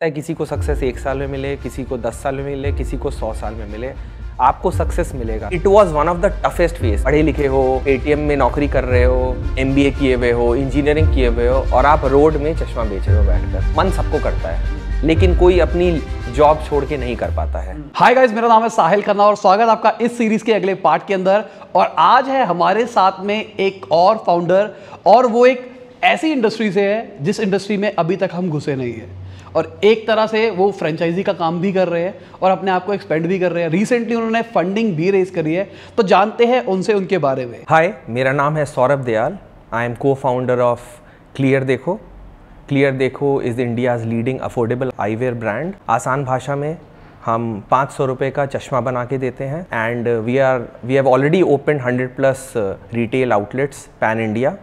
चाहे किसी को सक्सेस एक साल में मिले किसी को दस साल में मिले किसी को सौ साल में मिले आपको सक्सेस मिलेगा it was one of the toughest phase पढ़े लिखे हो ए में नौकरी कर रहे हो एम किए हुए हो इंजीनियरिंग किए हुए हो और आप रोड में चश्मा बेच रहे हो बैठकर मन सबको करता है लेकिन कोई अपनी जॉब छोड़ के नहीं कर पाता है हाय गाइस मेरा नाम है साहिल खन्ना और स्वागत आपका इस सीरीज के अगले पार्ट के अंदर और आज है हमारे साथ में एक और फाउंडर और वो एक ऐसी इंडस्ट्री से है जिस इंडस्ट्री में अभी तक हम घुसे नहीं है और एक तरह से वो फ्रेंचाइजी का काम भी कर रहे हैं और अपने आप को एक्सपेंड भी कर रहे हैं रिसेंटली उन्होंने फंडिंग भी रेज करी है तो जानते हैं उनसे उनके बारे में हाय मेरा नाम है Saurabh Dayal I am co founder of Clear Dekho Clear Dekho is India's leading affordable eyewear brand आसान भाषा में हम पाँच सौ रुपये का चश्मा बना के देते हैं and we are we have already open hundred plus retail outlets pan India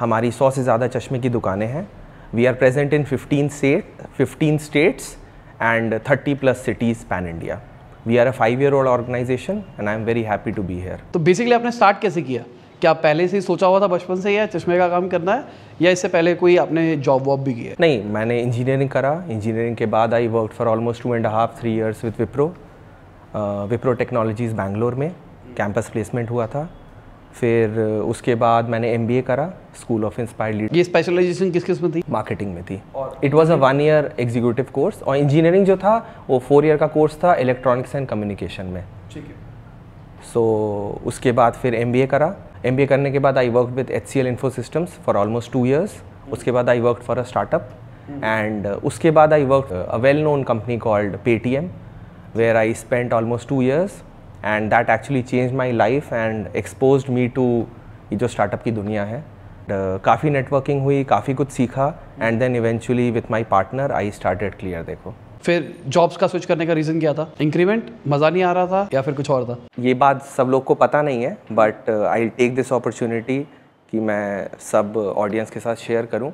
हमारी सौ से ज़्यादा चश्मे की दुकानें हैं We are present in 15, state, 15 states and 30 plus cities pan India. We are a five year old organisation and I am very happy to be here तो basically आपने स्टार्ट कैसे किया क्या पहले से ही सोचा हुआ था बचपन से या चश्मे का काम करना है या इससे पहले कोई आपने जॉब वॉब भी किया नहीं मैंने इंजीनियरिंग करा इंजीनियरिंग के बाद I work for almost two and half three years with Wipro Wipro Technologies Bangalore में कैंपस प्लेसमेंट हुआ था फिर उसके बाद मैंने एम करा स्कूल ऑफ इंस्पायर लीड ये स्पेशलाइजेशन किस किस में थी मार्केटिंग में थी it was a one year executive course और इंजीनियरिंग जो था वो फोर ईयर का कोर्स था इलेक्ट्रॉनिक्स एंड कम्युनिकेशन में ठीक है सो so, उसके बाद फिर एम करा एम करने के बाद I work with H C L info systems for almost two years उसके बाद I work for a startup and उसके बाद I work a well known company called Paytm where I spent almost two years and that actually change my life and expose me to ये जो startup की दुनिया है काफ़ी networking हुई काफ़ी कुछ सीखा and then eventually with my partner I start Clear Dekho फिर जॉब्स का स्विच करने का रीज़न क्या था इंक्रीमेंट मज़ा नहीं आ रहा था या फिर कुछ और था ये बात सब लोग को पता नहीं है but I take this opportunity कि मैं सब ऑडियंस के साथ शेयर करूँ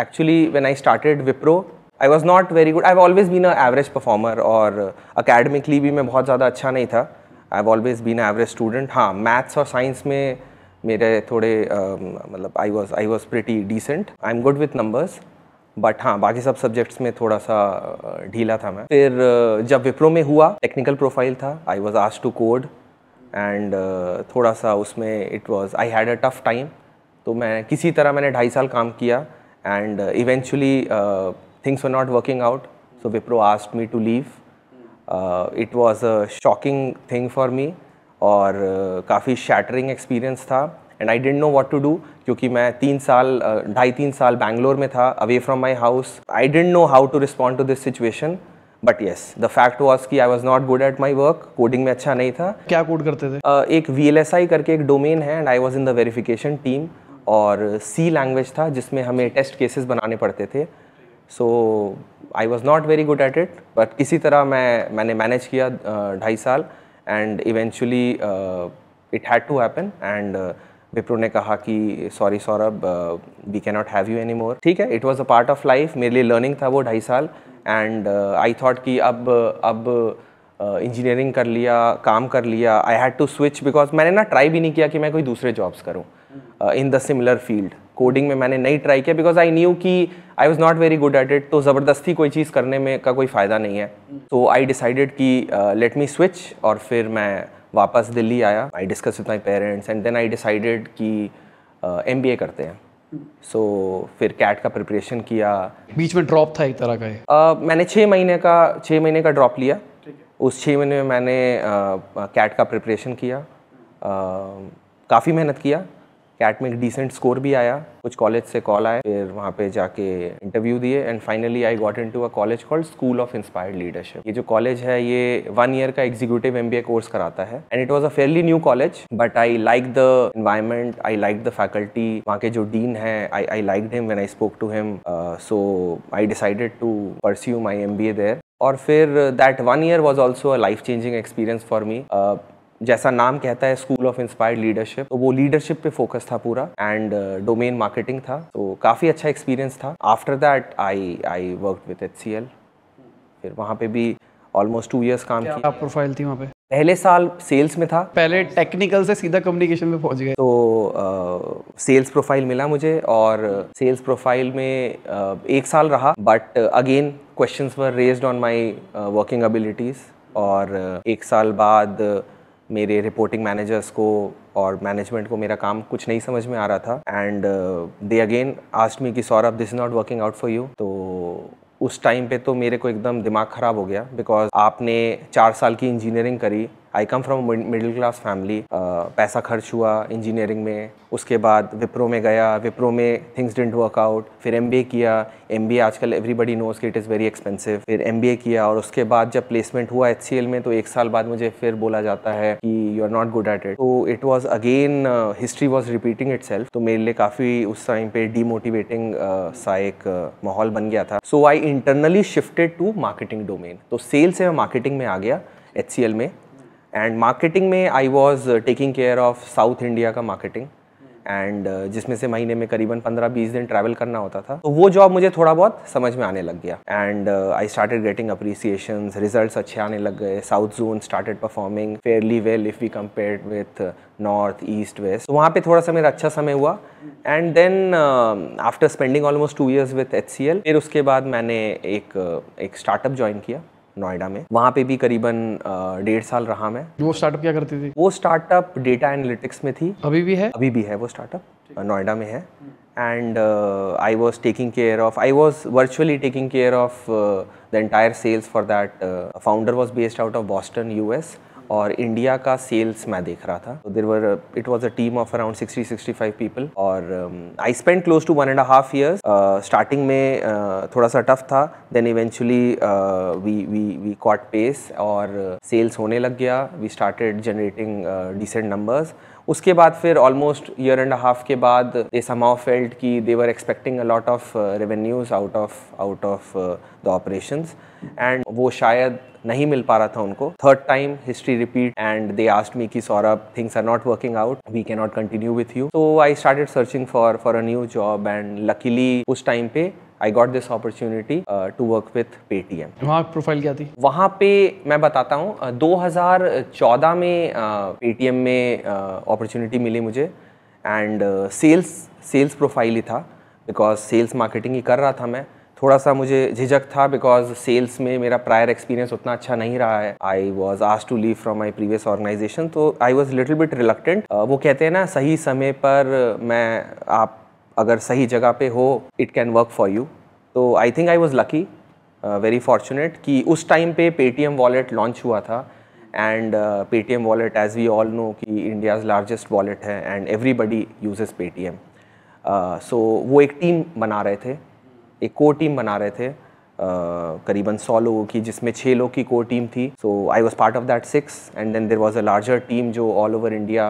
actually when I started Wipro I was not very good I always been a average performer और अकेडमिकली भी मैं बहुत ज़्यादा अच्छा नहीं था I have always been average student हाँ मैथ्स और साइंस में मेरे थोड़े मतलब I was I was pretty decent I am good with numbers but हाँ बाकी सब सब्जेक्ट्स में थोड़ा सा ढीला था मैं फिर जब विप्रो में हुआ टेक्निकल प्रोफाइल था आई वॉज आज टू कोड एंड थोड़ा सा उसमें it was I had a tough time तो मैं किसी तरह मैंने ढाई साल काम किया and eventually things are not working out so Wipro asked me to leave it was a shocking thing for me और uh, काफ़ी शैटरिंग एक्सपीरियंस था and I didn't know what to do क्योंकि मैं तीन साल uh, ढाई तीन साल बैंगलोर में था away from my house I didn't know how to respond to this situation but yes the fact was कि I was not good at my work coding में अच्छा नहीं था क्या कोड करते थे uh, एक वी एल एस आई करके एक डोमेन है and I was in the verification team और सी लैंग्वेज था जिसमें हमें टेस्ट केसेस बनाने पड़ते थे so so, I was not very good at it but इसी तरह मैं मैंने मैनेज किया ढाई साल and eventually it had to happen and Wipro ने कहा कि sorry Saurabh we can not have you any more ठीक है it was a part of life मेरे लिए लर्निंग था वो ढाई साल एंड आई थॉट कि अब अब इंजीनियरिंग uh, कर लिया काम कर लिया I had to switch because मैंने ना ट्राई भी नहीं किया कि मैं कोई दूसरे जॉब्स करूँ in the similar field coding में मैंने नहीं ट्राई किया because I knew that I was not very good at it तो ज़बरदस्ती कोई चीज़ करने में का कोई फ़ायदा नहीं है तो आई डिसाइडेड कि लेट मी स्विच और फिर मैं वापस दिल्ली आया I discuss with my parents and then I decided कि एम uh, करते हैं सो so, फिर कैट का प्रिपरेशन किया बीच में ड्रॉप था एक तरह का uh, मैंने छः महीने का छः महीने का ड्रॉप लिया उस छः महीने में मैंने कैट uh, का प्रिपरेशन किया uh, काफ़ी मेहनत किया कैट में एक डिसेंट स्कोर भी आया कुछ कॉलेज से कॉल आए फिर वहाँ पे जाके इंटरव्यू दिए and finally I got into a college called school of inspired leadership ये जो कॉलेज है ये वन ईयर का एग्जीक्यूटिव एम कोर्स कराता है and it was a fairly new college but I like the environment I like the faculty वहाँ के जो डीन है I I like him when I spoke to him so I decided to pursue my M B A there और फिर that one year was also a life changing experience for me जैसा नाम कहता है school of inspired leadership तो वो leadership पे focus था पूरा एंड डोमेन मार्केटिंग था तो काफ़ी अच्छा एक्सपीरियंस था after that I I work with H फिर वहाँ पे भी ऑलमोस्ट टू ईयर्स काम किया प्रोफाइल थी वहाँ पे पहले साल सेल्स में था पहले टेक्निकल से सीधा कम्युनिकेशन में पहुंच गए तो सेल्स uh, प्रोफाइल मिला मुझे और सेल्स uh, प्रोफाइल में uh, एक साल रहा but again questions were raised on my working abilities और uh, एक साल बाद uh, मेरे रिपोर्टिंग मैनेजर्स को और मैनेजमेंट को मेरा काम कुछ नहीं समझ में आ रहा था and they again asked me कि Saurabh this is not working out for you तो उस टाइम पे तो मेरे को एकदम दिमाग ख़राब हो गया बिकॉज आपने चार साल की इंजीनियरिंग करी I come from middle class family पैसा खर्च हुआ इंजीनियरिंग में उसके बाद विप्रो में गया विप्रो में थिंग्स डेंट वर्कआउट फिर एम किया एम आजकल एवरीबडी नोज कि इट इज़ वेरी एक्सपेंसिव फिर एम किया और उसके बाद जब प्लेसमेंट हुआ एच में तो एक साल बाद मुझे फिर बोला जाता है कि you are not good at it तो it was again history was repeating it तो मेरे लिए काफ़ी उस टाइम पे डीमोटिवेटिंग uh, सा एक uh, माहौल बन गया था so I internally shifted to marketing domain तो सेल्स से मैं मार्केटिंग में आ गया एच में एंड मार्केटिंग में I was taking care of south India का मार्केटिंग एंड uh, जिसमें से महीने में करीबन पंद्रह बीस दिन ट्रैवल करना होता था तो वो जॉब मुझे थोड़ा बहुत समझ में आने लग गया and I started getting appreciation result अच्छे आने लग गए south zone started performing fairly well if we compare with north east west वहाँ पे थोड़ा सा मेरा अच्छा समय हुआ and then after spending almost two years with H फिर उसके बाद मैंने एक uh, एक स्टार्टअप ज्वाइन किया नोएडा में वहाँ पे भी करीबन डेढ़ साल रहा मैं वो स्टार्टअप क्या करती थी वो स्टार्टअप डेटा एनालिटिक्स में थी अभी भी है अभी भी है वो स्टार्टअप नोएडा में है and I was taking care of I was virtually taking care of the entire sales for that founder was based out of Boston U S और इंडिया का सेल्स मैं देख रहा था देर वर it was a team of around sixty sixty five people और I spend close to one and half years starting में uh, थोड़ा सा टफ था then eventually we we we cot pace और सेल्स uh, होने लग गया we started generating decent numbers उसके बाद फिर ऑलमोस्ट ईयर एंड हाफ के बाद दे समाउ फेल्ट कि they were expecting a lot of revenues out of out of the operations and वो शायद नहीं मिल पा रहा था उनको third time history repeat and they asked me कि Saurabh things are not working out we can not continue with you तो I started searching for for a new job and luckily उस टाइम पे I got this opportunity to work with Paytm वहाँ profile क्या थी वहाँ पे मैं बताता हूँ uh, 2014 में पेटीएम uh, में अपॉर्चुनिटी uh, मिली मुझे एंड सेल्स सेल्स प्रोफाइल ही था बिकॉज सेल्स मार्केटिंग ही कर रहा था मैं थोड़ा सा मुझे झिझक था बिकॉज सेल्स में मेरा प्रायर एक्सपीरियंस उतना अच्छा नहीं रहा है आई वॉज आज to leave from my previous organization तो I was little bit reluctant वो कहते हैं ना सही समय पर uh, मैं आप अगर सही जगह पे हो it can work for you तो I think I was lucky very fortunate कि उस टाइम पे पेटीएम वॉलेट लॉन्च हुआ था and Paytm wallet as we all know कि इंडियाज़ लार्जेस्ट वॉलेट है and everybody uses Paytm so वो एक टीम बना रहे थे एक कोर टीम बना रहे थे uh, करीबन सौ लोगों की जिसमें छः लोग की कोर टीम थी so I was part of that six and then there was a larger team जो all over India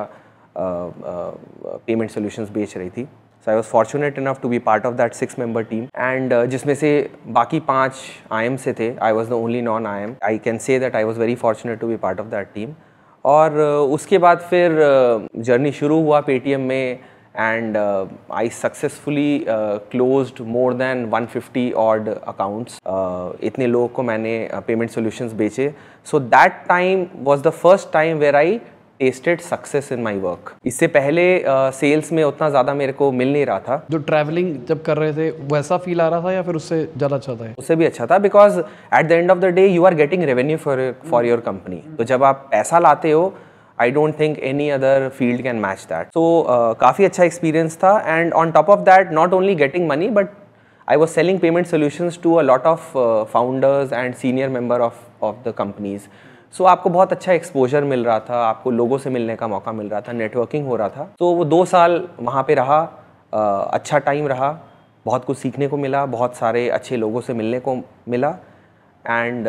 payment solutions बेच रही थी so I was fortunate enough to be part of that six member team and जिसमें से बाकी पाँच I M से थे I was the only non I M I can say that I was very fortunate to be part of that team और uh, उसके बाद फिर uh, जर्नी शुरू हुआ पेटीएम में and I successfully close more than 150 fifty odd accounts इतने लोगों को मैंने पेमेंट uh, सोल्यूशंस बेचे so that time was the first time where I tested success in my work इससे पहले सेल्स uh, में उतना ज़्यादा मेरे को मिल नहीं रहा था जो ट्रैवलिंग जब कर रहे थे वैसा फील आ रहा था या फिर उससे ज़्यादा अच्छा था उससे भी अच्छा था because at the end of the day you are getting revenue for for your company तो जब आप पैसा लाते हो I don't think any other field can match that so काफ़ी अच्छा एक्सपीरियंस था and on top of that not only getting money but I was selling payment solutions to a lot of founders and senior member of of the companies so so, आपको बहुत अच्छा exposure मिल रहा था आपको लोगों से मिलने का मौका मिल रहा था नेटवर्किंग हो रहा था तो वो दो साल वहाँ पे रहा आ, अच्छा टाइम रहा बहुत कुछ सीखने को मिला बहुत सारे अच्छे लोगों से मिलने को मिला and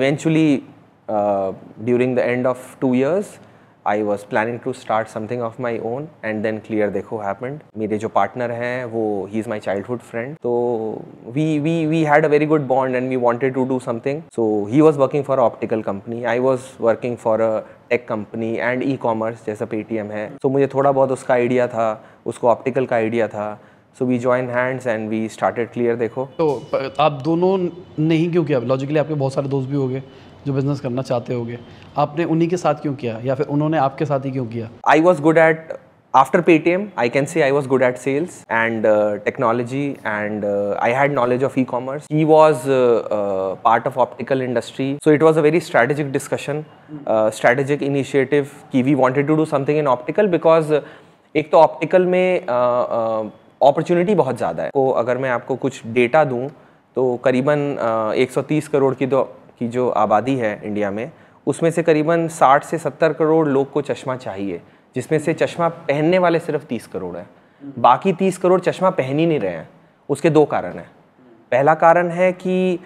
eventually during the end of two years I was planning to start something of my own and then Clear Dekho happened मेरे जो पार्टनर हैं वो ही is my childhood friend तो we we we had a very good bond and we wanted to do something so he was working for optical company I was working for a tech company and E commerce जैसा Paytm है so so, मुझे थोड़ा बहुत उसका idea था उसको optical का idea था so we join hands and we started Clear Dekho तो आप दोनों नहीं क्यों किया लॉजिकली आपके बहुत सारे दोस्त भी हो गए जो बिजनेस करना चाहते होगे आपने उन्हीं के साथ क्यों किया या फिर उन्होंने आपके साथ ही क्यों किया I was good at after Paytm I can see I was good at sales and technology and I had knowledge of E commerce he was part of optical industry so it was a very strategic discussion strategic initiative की we wanted to do something in optical because एक तो optical में opportunity uh, uh, बहुत ज़्यादा है तो अगर मैं आपको कुछ डेटा दूँ तो करीबन uh, 130 करोड़ की तो की जो आबादी है इंडिया में उसमें से करीबन 60 से 70 करोड़ लोग को चश्मा चाहिए जिसमें से चश्मा पहनने वाले सिर्फ 30 करोड़ हैं बाकी 30 करोड़ चश्मा पहन ही नहीं रहे हैं उसके दो कारण हैं पहला कारण है कि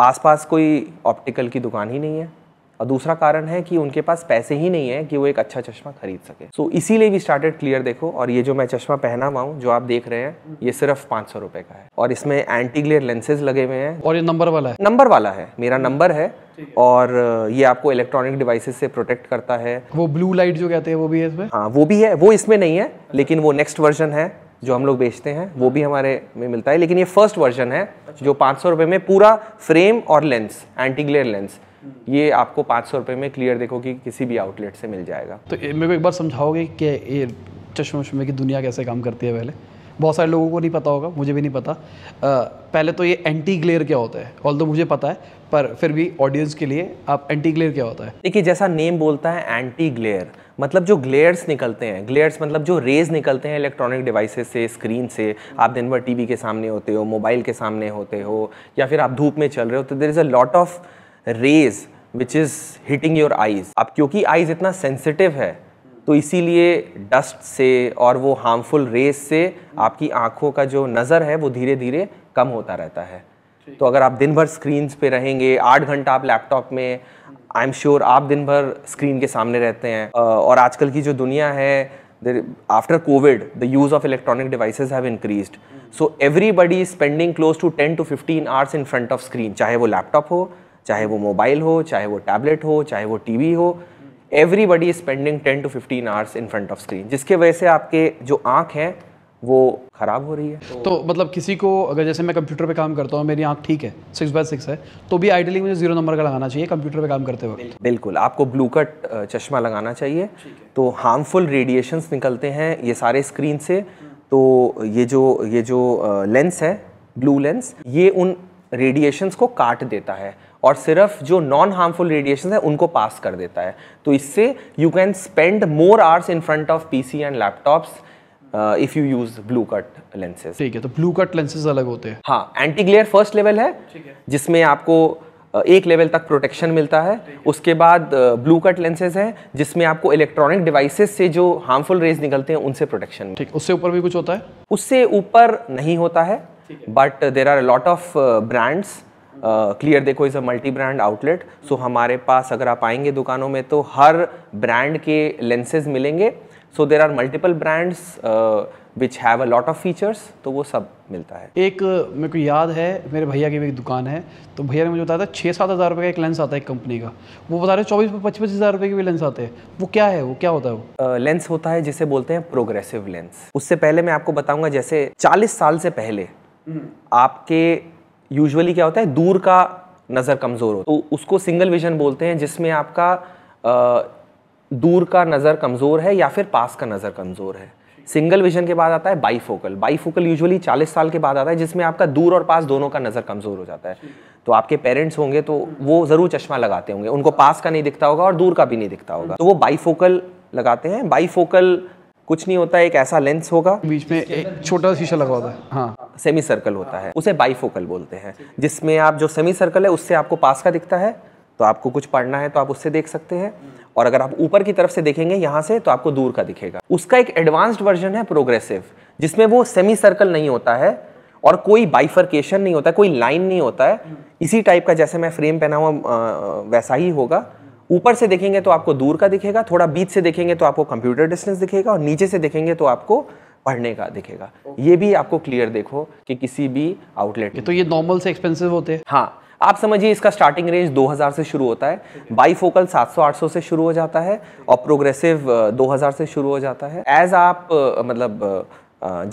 आसपास कोई ऑप्टिकल की दुकान ही नहीं है और दूसरा कारण है कि उनके पास पैसे ही नहीं है कि वो एक अच्छा चश्मा खरीद सके सो so, इसीलिए भी स्टार्टेड क्लियर देखो और ये जो मैं चश्मा पहना हुआ हूँ जो आप देख रहे हैं ये सिर्फ पांच सौ रुपए का है और इसमें एंटी ग्लेयर लेंसेज लगे हुए हैं और ये नंबर वाला है नंबर वाला है मेरा नंबर हम्म। है और ये आपको इलेक्ट्रॉनिक डिवाइसेस से प्रोटेक्ट करता है वो ब्लू लाइट जो कहते हैं वो भी है इसमें हाँ वो भी है वो इसमें नहीं है लेकिन वो नेक्स्ट वर्जन है जो हम लोग बेचते हैं वो भी हमारे में मिलता है लेकिन ये फर्स्ट वर्जन है अच्छा। जो पाँच सौ रुपये में पूरा फ्रेम और लेंस एंटी ग्लेयर लेंस हम्म। ये आपको पाँच सौ रुपये में क्लियर देखो कि किसी भी आउटलेट से मिल जाएगा तो मेरे को एक बार समझाओगे कि ये चश्मे वश्मे की दुनिया कैसे काम करती है पहले बहुत सारे लोगों को नहीं पता होगा मुझे भी नहीं पता आ, पहले तो ये एंटी ग्लेयर क्या होता है ऑल तो मुझे पता है पर फिर भी ऑडियंस के लिए आप एंटी ग्लेयर क्या होता है देखिए जैसा नेम बोलता है एंटी ग्लेयर मतलब जो ग्लेयर्स निकलते हैं ग्लेयर्स मतलब जो रेज निकलते हैं इलेक्ट्रॉनिक डिवाइसेस से स्क्रीन से आप दिन भर टीवी के सामने होते हो मोबाइल के सामने होते हो या फिर आप धूप में चल रहे हो तो there is a lot of rays which is hitting your eyes अब क्योंकि आइज़ इतना सेंसिटिव है तो इसीलिए डस्ट से और वो हार्मफुल रेस से आपकी आंखों का जो नज़र है वो धीरे धीरे कम होता रहता है तो अगर आप दिन भर स्क्रीन पे रहेंगे आठ घंटा आप लैपटॉप में आई एम श्योर आप दिन भर स्क्रीन के सामने रहते हैं और आजकल की जो दुनिया है after covid the use of electronic devices have increased so everybody is spending close to ten to fifteen hours in front of screen चाहे वो लैपटॉप हो चाहे वो मोबाइल हो चाहे वो टैबलेट हो चाहे वो टीवी हो everybody is spending ten to fifteen hours in front of screen जिसके वजह से आपके जो आँख है वो ख़राब हो रही है तो, तो मतलब किसी को अगर जैसे मैं कंप्यूटर पे काम करता हूँ मेरी आँख ठीक है सिक्स बाय सिक्स है तो भी आइडियली मुझे जीरो नंबर का लगाना चाहिए कंप्यूटर पे काम करते वक्त बिल्कुल आपको ब्लू कट चश्मा लगाना चाहिए तो हार्मफुल रेडिएशंस निकलते हैं ये सारे स्क्रीन से तो ये जो ये जो लेंस है ब्लू लेंस ये उन रेडिएशंस को काट देता है और सिर्फ जो नॉन हार्मफुल रेडिएशंस है उनको पास कर देता है तो इससे you can spend more hours in front of PC and laptops if you use blue cut lenses ठीक है तो ब्लू कट लेंसेज अलग होते हैं हाँ एंटी ग्लेयर फर्स्ट लेवल है, जिसमें आपको uh, एक लेवल तक प्रोटेक्शन मिलता है उसके बाद ब्लू कट लेंसेज हैं जिसमें आपको इलेक्ट्रॉनिक डिवाइसेस से जो हार्मफुल रेज निकलते हैं उनसे प्रोटेक्शन ठीक उससे ऊपर भी कुछ होता है उससे ऊपर नहीं होता है but there are lot of brands Clear Dekho is a multi brand outlet so हमारे पास अगर आप आएंगे दुकानों में तो हर ब्रांड के लेंसेज मिलेंगे so there are multiple brands which have a lot of features तो वो सब मिलता है एक uh, मेरे को याद है मेरे भैया की भी एक दुकान है तो भैया ने मुझे बताया था छः सात हज़ार रुपये का एक लेंस आता है एक कंपनी का वो बता रहे चौबीस पच्चीस हज़ार रुपये के भी लेंस आते हैं वो क्या है वो क्या होता है वो लेंस uh, होता है जिसे बोलते हैं प्रोग्रेसिव लेंस उससे पहले मैं आपको बताऊंगा जैसे चालीस साल से पहले आपके यूजुअली क्या होता है दूर का नज़र कमज़ोर हो तो उसको सिंगल विजन बोलते हैं जिसमें आपका आ, दूर का नज़र कमज़ोर है या फिर पास का नज़र कमज़ोर है सिंगल विजन के बाद आता है बाईफोकल बाईफोकल यूजुअली 40 साल के बाद आता है जिसमें आपका दूर और पास दोनों का नज़र कमज़ोर हो जाता है तो आपके पेरेंट्स होंगे तो वो ज़रूर चश्मा लगाते होंगे उनको पास का नहीं दिखता होगा और दूर का भी नहीं दिखता होगा तो वो बाईफोकल लगाते हैं बाईफोकल कुछ नहीं होता एक ऐसा लेंस होगा बीच में एक छोटा शीशा लगा होता है हाँ सेमी सर्कल होता है उसे बाईफोकल बोलते हैं जिसमें आप जो सेमी सर्कल है उससे आपको पास का दिखता है तो आपको कुछ पढ़ना है तो आप उससे देख सकते हैं और अगर आप ऊपर की तरफ से देखेंगे यहाँ से तो आपको दूर का दिखेगा उसका एक एडवांस्ड वर्जन है प्रोग्रेसिव जिसमें वो सेमी सर्कल नहीं होता है और कोई बाइफर्केशन नहीं होता है कोई लाइन नहीं होता है इसी टाइप का जैसे मैं फ्रेम पहना हुआ वैसा ही होगा ऊपर से देखेंगे तो आपको दूर का दिखेगा थोड़ा बीच से देखेंगे तो आपको कंप्यूटर डिस्टेंस दिखेगा और नीचे से देखेंगे तो आपको पढ़ने का दिखेगा ये भी आपको क्लियर देखो कि किसी भी आउटलेट तो ये नॉर्मल से एक्सपेंसिव होते हैं हाँ आप समझिए इसका स्टार्टिंग रेंज 2000 से शुरू होता है फोकल सात सौ से शुरू हो जाता है और प्रोग्रेसिव 2000 से शुरू हो जाता है एज आप मतलब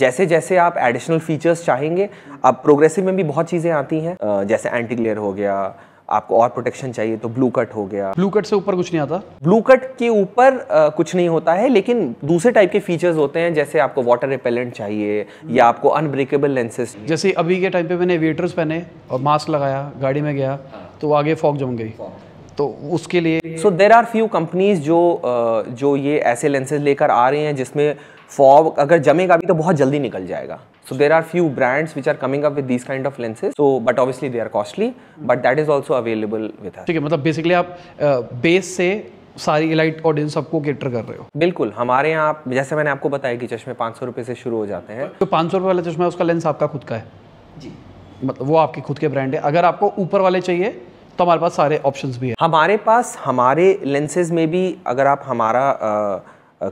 जैसे जैसे आप एडिशनल फीचर्स चाहेंगे अब प्रोग्रेसिव में भी बहुत चीज़ें आती हैं जैसे एंटी ग्लेयर हो गया आपको और प्रोटेक्शन चाहिए तो ब्लू कट हो गया ब्लू कट से ऊपर कुछ नहीं आता ब्लू कट के ऊपर कुछ नहीं होता है लेकिन दूसरे टाइप के फीचर्स होते हैं जैसे आपको वाटर रिपेलेंट चाहिए या आपको अनब्रेकेबल लेंसेज जैसे अभी के टाइम पे मैंने वेटर्स पहने और मास्क लगाया गाड़ी में गया हाँ। तो आगे फॉग जम गई तो उसके लिए so there are few companies जो जो ये ऐसे लेंसेज लेकर आ रही हैं जिसमें फॉग अगर जमेगा भी तो बहुत जल्दी निकल जाएगा so there are few brands which are coming up with this kind of lenses so but obviously they are costly but that is also available with ठीक है मतलब बेसिकली आप बेस से सारी लाइट ऑडियंस सबको केटर कर रहे हो बिल्कुल हमारे यहाँ आप जैसे मैंने आपको बताया कि चश्मे पाँच सौ रुपये से शुरू हो जाते हैं तो पाँच सौ रुपये वाला चश्मा उसका लेंस आपका खुद का है जी मतलब वो आपके खुद के ब्रांड है अगर आपको ऊपर वाले चाहिए तो हमारे पास सारे ऑप्शंस भी हैं हमारे पास हमारे लेंसेज में भी अगर आप हमारा आ,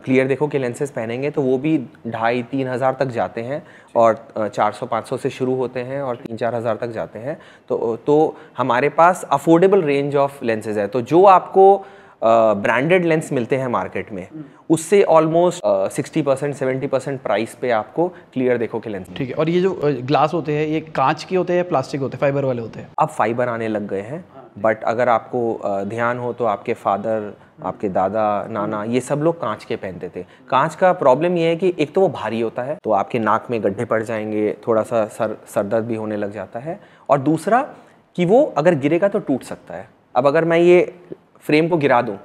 क्लियर देखो के लेंसेज पहनेंगे तो वो भी ढाई तीन हज़ार तक जाते हैं और चार सौ पाँच सौ से शुरू होते हैं और तीन चार हज़ार तक जाते हैं तो तो हमारे पास अफोर्डेबल रेंज ऑफ लेंसेज है तो जो आपको ब्रांडेड uh, लेंस मिलते हैं मार्केट में हम्म। उससे almost sixty percent seventy percent price पे आपको क्लियर देखो के लेंस ठीक है और ये जो ग्लास होते हैं ये कांच के होते हैं प्लास्टिक होते हैं फाइबर वाले होते हैं अब फाइबर आने लग गए हैं बट हाँ, अगर आपको ध्यान हो तो आपके फादर हम्म। आपके दादा नाना ये सब लोग कांच के पहनते थे कांच का प्रॉब्लम ये है कि एक तो वो भारी होता है तो आपके नाक में गड्ढे पड़ जाएंगे थोड़ा सा सर सर दर्द भी होने लग जाता है और दूसरा कि वो अगर गिरेगा तो टूट सकता है अब अगर मैं ये फ्रेम को गिरा दूँ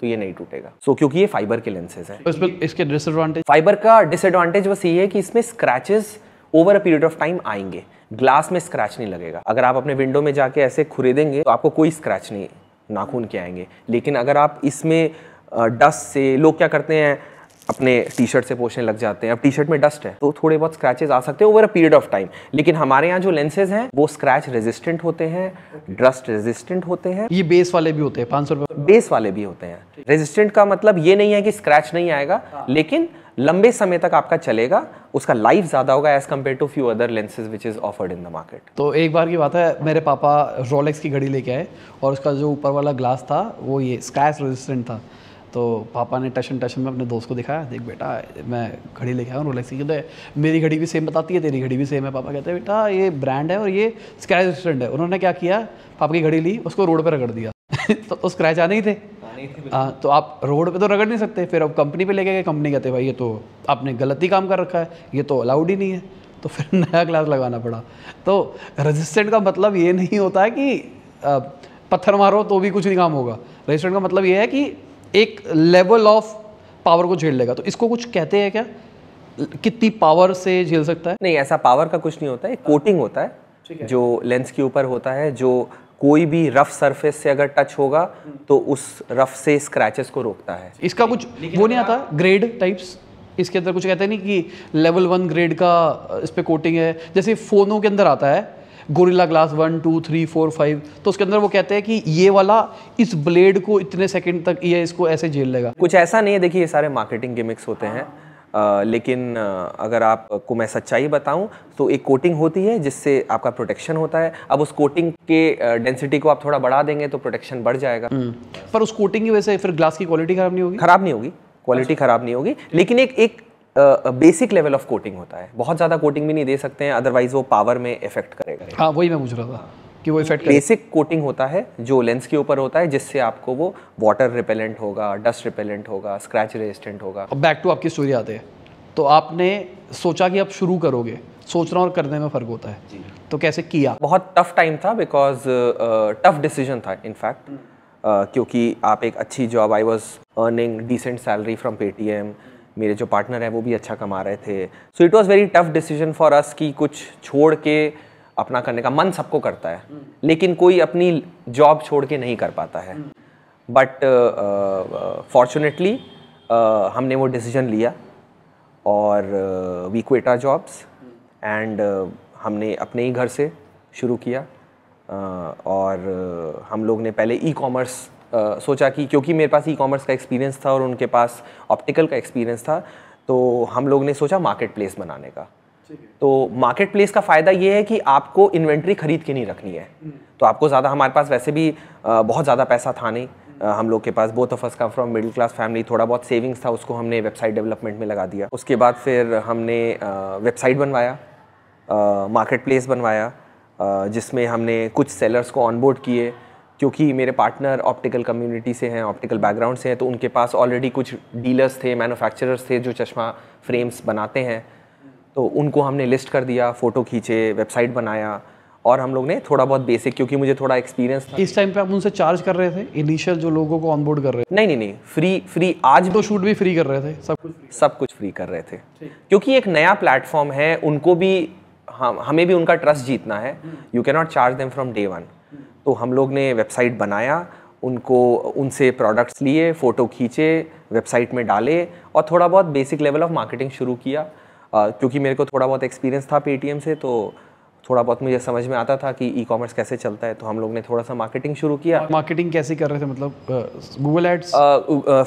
तो ये नहीं टूटेगा सो so, क्योंकि ये फाइबर के लेंसेज हैं इसके डिसएडवांटेज फाइबर का डिसएडवांटेज बस ये है कि इसमें scratches over a period of time आएंगे ग्लास में स्क्रैच नहीं लगेगा अगर आप अपने विंडो में जाके ऐसे देंगे तो आपको कोई स्क्रैच नहीं नाखून के आएंगे लेकिन अगर आप इसमें डस्ट से लोग क्या करते हैं अपने टी शर्ट से पोछने लग जाते हैं अब टी शर्ट में डस्ट है तो थोड़े बहुत स्क्रैचेस आ सकते हैं over a period of time लेकिन हमारे यहाँ जो लेंसेज हैं वो स्क्रैच रेजिस्टेंट होते हैं डस्ट रेजिस्टेंट होते हैं ये बेस वाले भी होते हैं पाँच सौ बेस वाले भी होते हैं रेजिस्टेंट का मतलब ये नहीं है कि स्क्रैच नहीं आएगा हाँ। लेकिन लंबे समय तक आपका चलेगा उसका लाइफ ज़्यादा होगा as compare to few other lenses which is offered in the market तो एक बार की बात है मेरे पापा रोलेक्स की घड़ी लेके आए और उसका जो ऊपर वाला ग्लास था वो ये स्क्रैच रेजिस्टेंट था तो पापा ने टशन टशन में अपने दोस्त को दिखाया देख बेटा मैं घड़ी लेके आया हूँ रोलेक्स की कहते मेरी घड़ी भी सेम बताती है तेरी घड़ी भी सेम है पापा कहते हैं बेटा ये ब्रांड है और ये स्क्रैच रेजिस्टेंट है उन्होंने क्या किया पापा की घड़ी ली उसको रोड पर रगड़ दिया तो स्क्रैच आने ही थे आ, तो आप रोड पे तो रगड़ नहीं सकते फिर आप कंपनी पे लेके गए कंपनी कहते भाई ये तो आपने गलत ही काम कर रखा है ये तो अलाउड ही नहीं है तो फिर नया क्लास लगाना पड़ा तो रजिस्टेंट का मतलब ये नहीं होता है कि पत्थर मारो तो भी कुछ नहीं काम होगा रजिस्टेंट का मतलब ये है कि एक लेवल ऑफ पावर को झेल लेगा तो इसको कुछ कहते हैं क्या कितनी पावर से झेल सकता है नहीं ऐसा पावर का कुछ नहीं होता है कोटिंग होता है जो लेंस के ऊपर होता है जो कोई भी रफ सरफेस से अगर टच होगा तो उस रफ से स्क्रैचेस को रोकता है इसका कुछ वो नहीं आता ग्रेड टाइप्स इसके अंदर कुछ कहते हैं नहीं कि लेवल वन ग्रेड का इस पर कोटिंग है जैसे फ़ोनों के अंदर आता है Gorilla Glass one two three four five तो उसके अंदर वो कहते हैं कि ये वाला इस ब्लेड को इतने सेकंड तक ये इसको ऐसे झेल लेगा कुछ ऐसा नहीं है देखिए ये सारे मार्केटिंग गिमिक्स होते हैं आ, लेकिन अगर आपको मैं सच्चाई बताऊं तो एक कोटिंग होती है जिससे आपका प्रोटेक्शन होता है अब उस कोटिंग के डेंसिटी को आप थोड़ा बढ़ा देंगे तो प्रोटेक्शन बढ़ जाएगा हम्म, पर उस कोटिंग की वजह से फिर ग्लास की क्वालिटी खराब नहीं होगी खराब नहीं होगी क्वालिटी अच्छा। खराब नहीं होगी लेकिन एक एक बेसिक लेवल ऑफ कोटिंग होता है बहुत ज़्यादा कोटिंग भी नहीं दे सकते हैं अदरवाइज वो पावर में इफेक्ट करेगा हाँ वही मैं पूछ रहा था कि वो इफेक्ट बेसिक कोटिंग होता है जो लेंस के ऊपर होता है जिससे आपको वो वाटर रिपेलेंट होगा डस्ट रिपेलेंट होगा स्क्रैच रेजिस्टेंट होगा अब बैक टू आपकी स्टोरी आते हैं तो आपने सोचा कि आप शुरू करोगे सोचना और करने में फ़र्क होता है तो कैसे किया बहुत टफ टाइम था बिकॉज टफ डिसीजन था इनफैक्ट हम्म। uh, क्योंकि आप एक अच्छी job I was earning decent salary from pay मेरे जो पार्टनर हैं वो भी अच्छा कमा रहे थे so it was very tough decision for us कि कुछ छोड़ के अपना करने का मन सबको करता है लेकिन कोई अपनी जॉब छोड़ के नहीं कर पाता है but fortunately uh, uh, uh, हमने वो डिसीजन लिया और we quit our jobs and हमने अपने ही घर से शुरू किया uh, और uh, हम लोग ने पहले ई कॉमर्स Uh, सोचा कि क्योंकि मेरे पास ई कॉमर्स का एक्सपीरियंस था और उनके पास ऑप्टिकल का एक्सपीरियंस था तो हम लोग ने सोचा मार्केट प्लेस बनाने का तो मार्केट प्लेस का फ़ायदा ये है कि आपको इन्वेंट्री खरीद के नहीं रखनी है हम्म। तो आपको ज़्यादा हमारे पास वैसे भी बहुत ज़्यादा पैसा था नहीं हम लोग के पास both of us come from middle class family थोड़ा बहुत सेविंग्स था उसको हमने वेबसाइट डेवलपमेंट में लगा दिया उसके बाद फिर हमने वेबसाइट बनवाया मार्केट प्लेस बनवाया जिसमें हमने कुछ सेलर्स को ऑनबोर्ड किए क्योंकि मेरे पार्टनर ऑप्टिकल कम्युनिटी से हैं ऑप्टिकल बैकग्राउंड से हैं तो उनके पास ऑलरेडी कुछ डीलर्स थे मैन्युफैक्चरर्स थे जो चश्मा फ्रेम्स बनाते हैं तो उनको हमने लिस्ट कर दिया फ़ोटो खींचे वेबसाइट बनाया और हम लोग ने थोड़ा बहुत बेसिक क्योंकि मुझे थोड़ा एक्सपीरियंस था इस टाइम पे आप उनसे चार्ज कर रहे थे इनिशियल जो लोगों को ऑनबोर्ड कर रहे थे नहीं नहीं नहीं फ्री फ्री आज तो शूट भी फ्री कर रहे थे सब कुछ सब कुछ फ्री कर रहे थे क्योंकि एक नया प्लेटफॉर्म है उनको भी हम हमें भी उनका ट्रस्ट जीतना है you can not charge them from day one तो हम लोग ने वेबसाइट बनाया उनको उनसे प्रोडक्ट्स लिए फ़ोटो खींचे वेबसाइट में डाले और थोड़ा बहुत बेसिक लेवल ऑफ मार्केटिंग शुरू किया क्योंकि मेरे को थोड़ा बहुत एक्सपीरियंस था पेटीएम से तो थोड़ा बहुत मुझे समझ में आता था कि ई कॉमर्स कैसे चलता है तो हम लोग ने थोड़ा सा मार्केटिंग शुरू किया मार्केटिंग कैसे कर रहे थे मतलब गूगल एड्स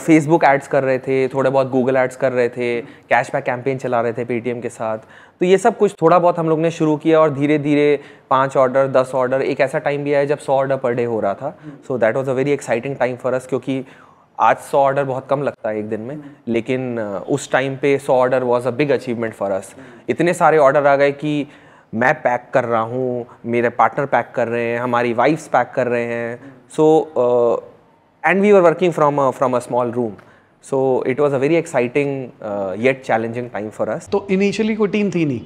फेसबुक एड्स कर रहे थे थोड़े बहुत गूगल एड्स कर रहे थे कैशबैक कैंपेन चला रहे थे पेटीएम के साथ तो ये सब कुछ थोड़ा बहुत हम लोग ने शुरू किया और धीरे धीरे पाँच ऑर्डर दस ऑर्डर एक ऐसा टाइम भी आया जब सौ ऑर्डर पर डे हो रहा था so that was a very exciting time for us क्योंकि आज सौ ऑर्डर बहुत कम लगता है एक दिन में लेकिन उस टाइम पे सौ order was a big achievement for us इतने सारे ऑर्डर आ गए कि मैं पैक कर रहा हूँ मेरे पार्टनर पैक कर रहे हैं हमारी वाइफ्स पैक कर रहे हैं so and we are working from from a small room so it was a very exciting yet challenging time for us तो इनिशियली कोई टीम थी नहीं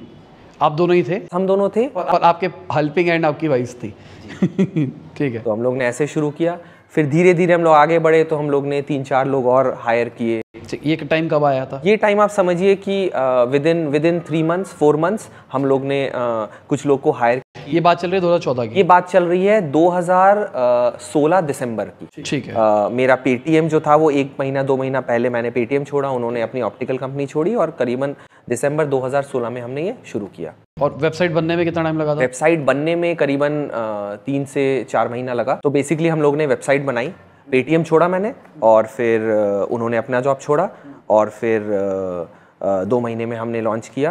आप दोनों ही थे हम दोनों थे और, और आपके हेल्पिंग एंड आपकी वाइफ थी ठीक है तो हम लोग ने ऐसे शुरू किया फिर धीरे धीरे हम लोग आगे बढ़े तो हम लोग ने तीन चार लोग और हायर किए ये टाइम कब आया था ये टाइम आप समझिए कि within within three months four months हम लोग ने uh, कुछ लोग को हायर ये बात चल रही है दो की ये बात चल रही है दो हज़ार दिसंबर की ठीक है आ, मेरा पेटीएम जो था वो एक महीना दो महीना पहले मैंने पेटीएम छोड़ा उन्होंने अपनी ऑप्टिकल कंपनी छोड़ी और करीबन दिसंबर 2016 में हमने ये शुरू किया और वेबसाइट बनने में कितना टाइम लगा था वेबसाइट बनने में करीबन तीन से चार महीना लगा तो बेसिकली हम लोग ने वेबसाइट बनाई पेटीएम छोड़ा मैंने और फिर उन्होंने अपना जॉब छोड़ा और फिर दो महीने में हमने लॉन्च किया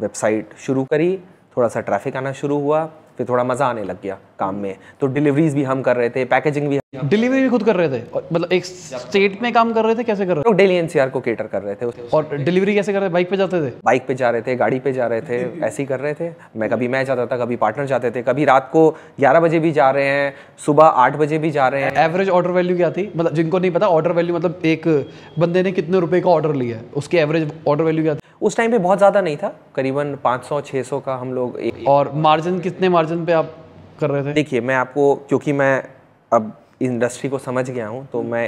वेबसाइट शुरू करी थोड़ा सा ट्रैफिक आना शुरू हुआ फिर थोड़ा मज़ा आने लग गया काम में तो डिलीवरीज भी हम कर रहे थे पैकेजिंग भी डिलीवरी भी खुद कर रहे थे मतलब एक स्टेट में काम कर रहे थे कैसे कर रहे थे तो डेली एनसीआर को केटर कर रहे थे और डिलीवरी कैसे कर रहे थे बाइक पे जाते थे बाइक पे जा रहे थे गाड़ी पे जा रहे थे ऐसे ही कर रहे थे मैं कभी मैं जाता था कभी पार्टनर जाते थे कभी रात को ग्यारह बजे भी जा रहे हैं सुबह आठ बजे भी जा रहे हैं एवरेज ऑर्डर वैल्यू क्या थी मतलब जिनको नहीं पता ऑर्डर वैल्यू मतलब एक बंदे ने कितने रुपए का ऑर्डर लिया है उसकी एवरेज ऑर्डर वैल्यू क्या थी उस टाइम पे बहुत ज़्यादा नहीं था करीबन 500 600 का हम लोग और मार्जिन कितने मार्जिन पे आप कर रहे थे देखिए मैं आपको क्योंकि मैं अब इंडस्ट्री को समझ गया हूँ तो मैं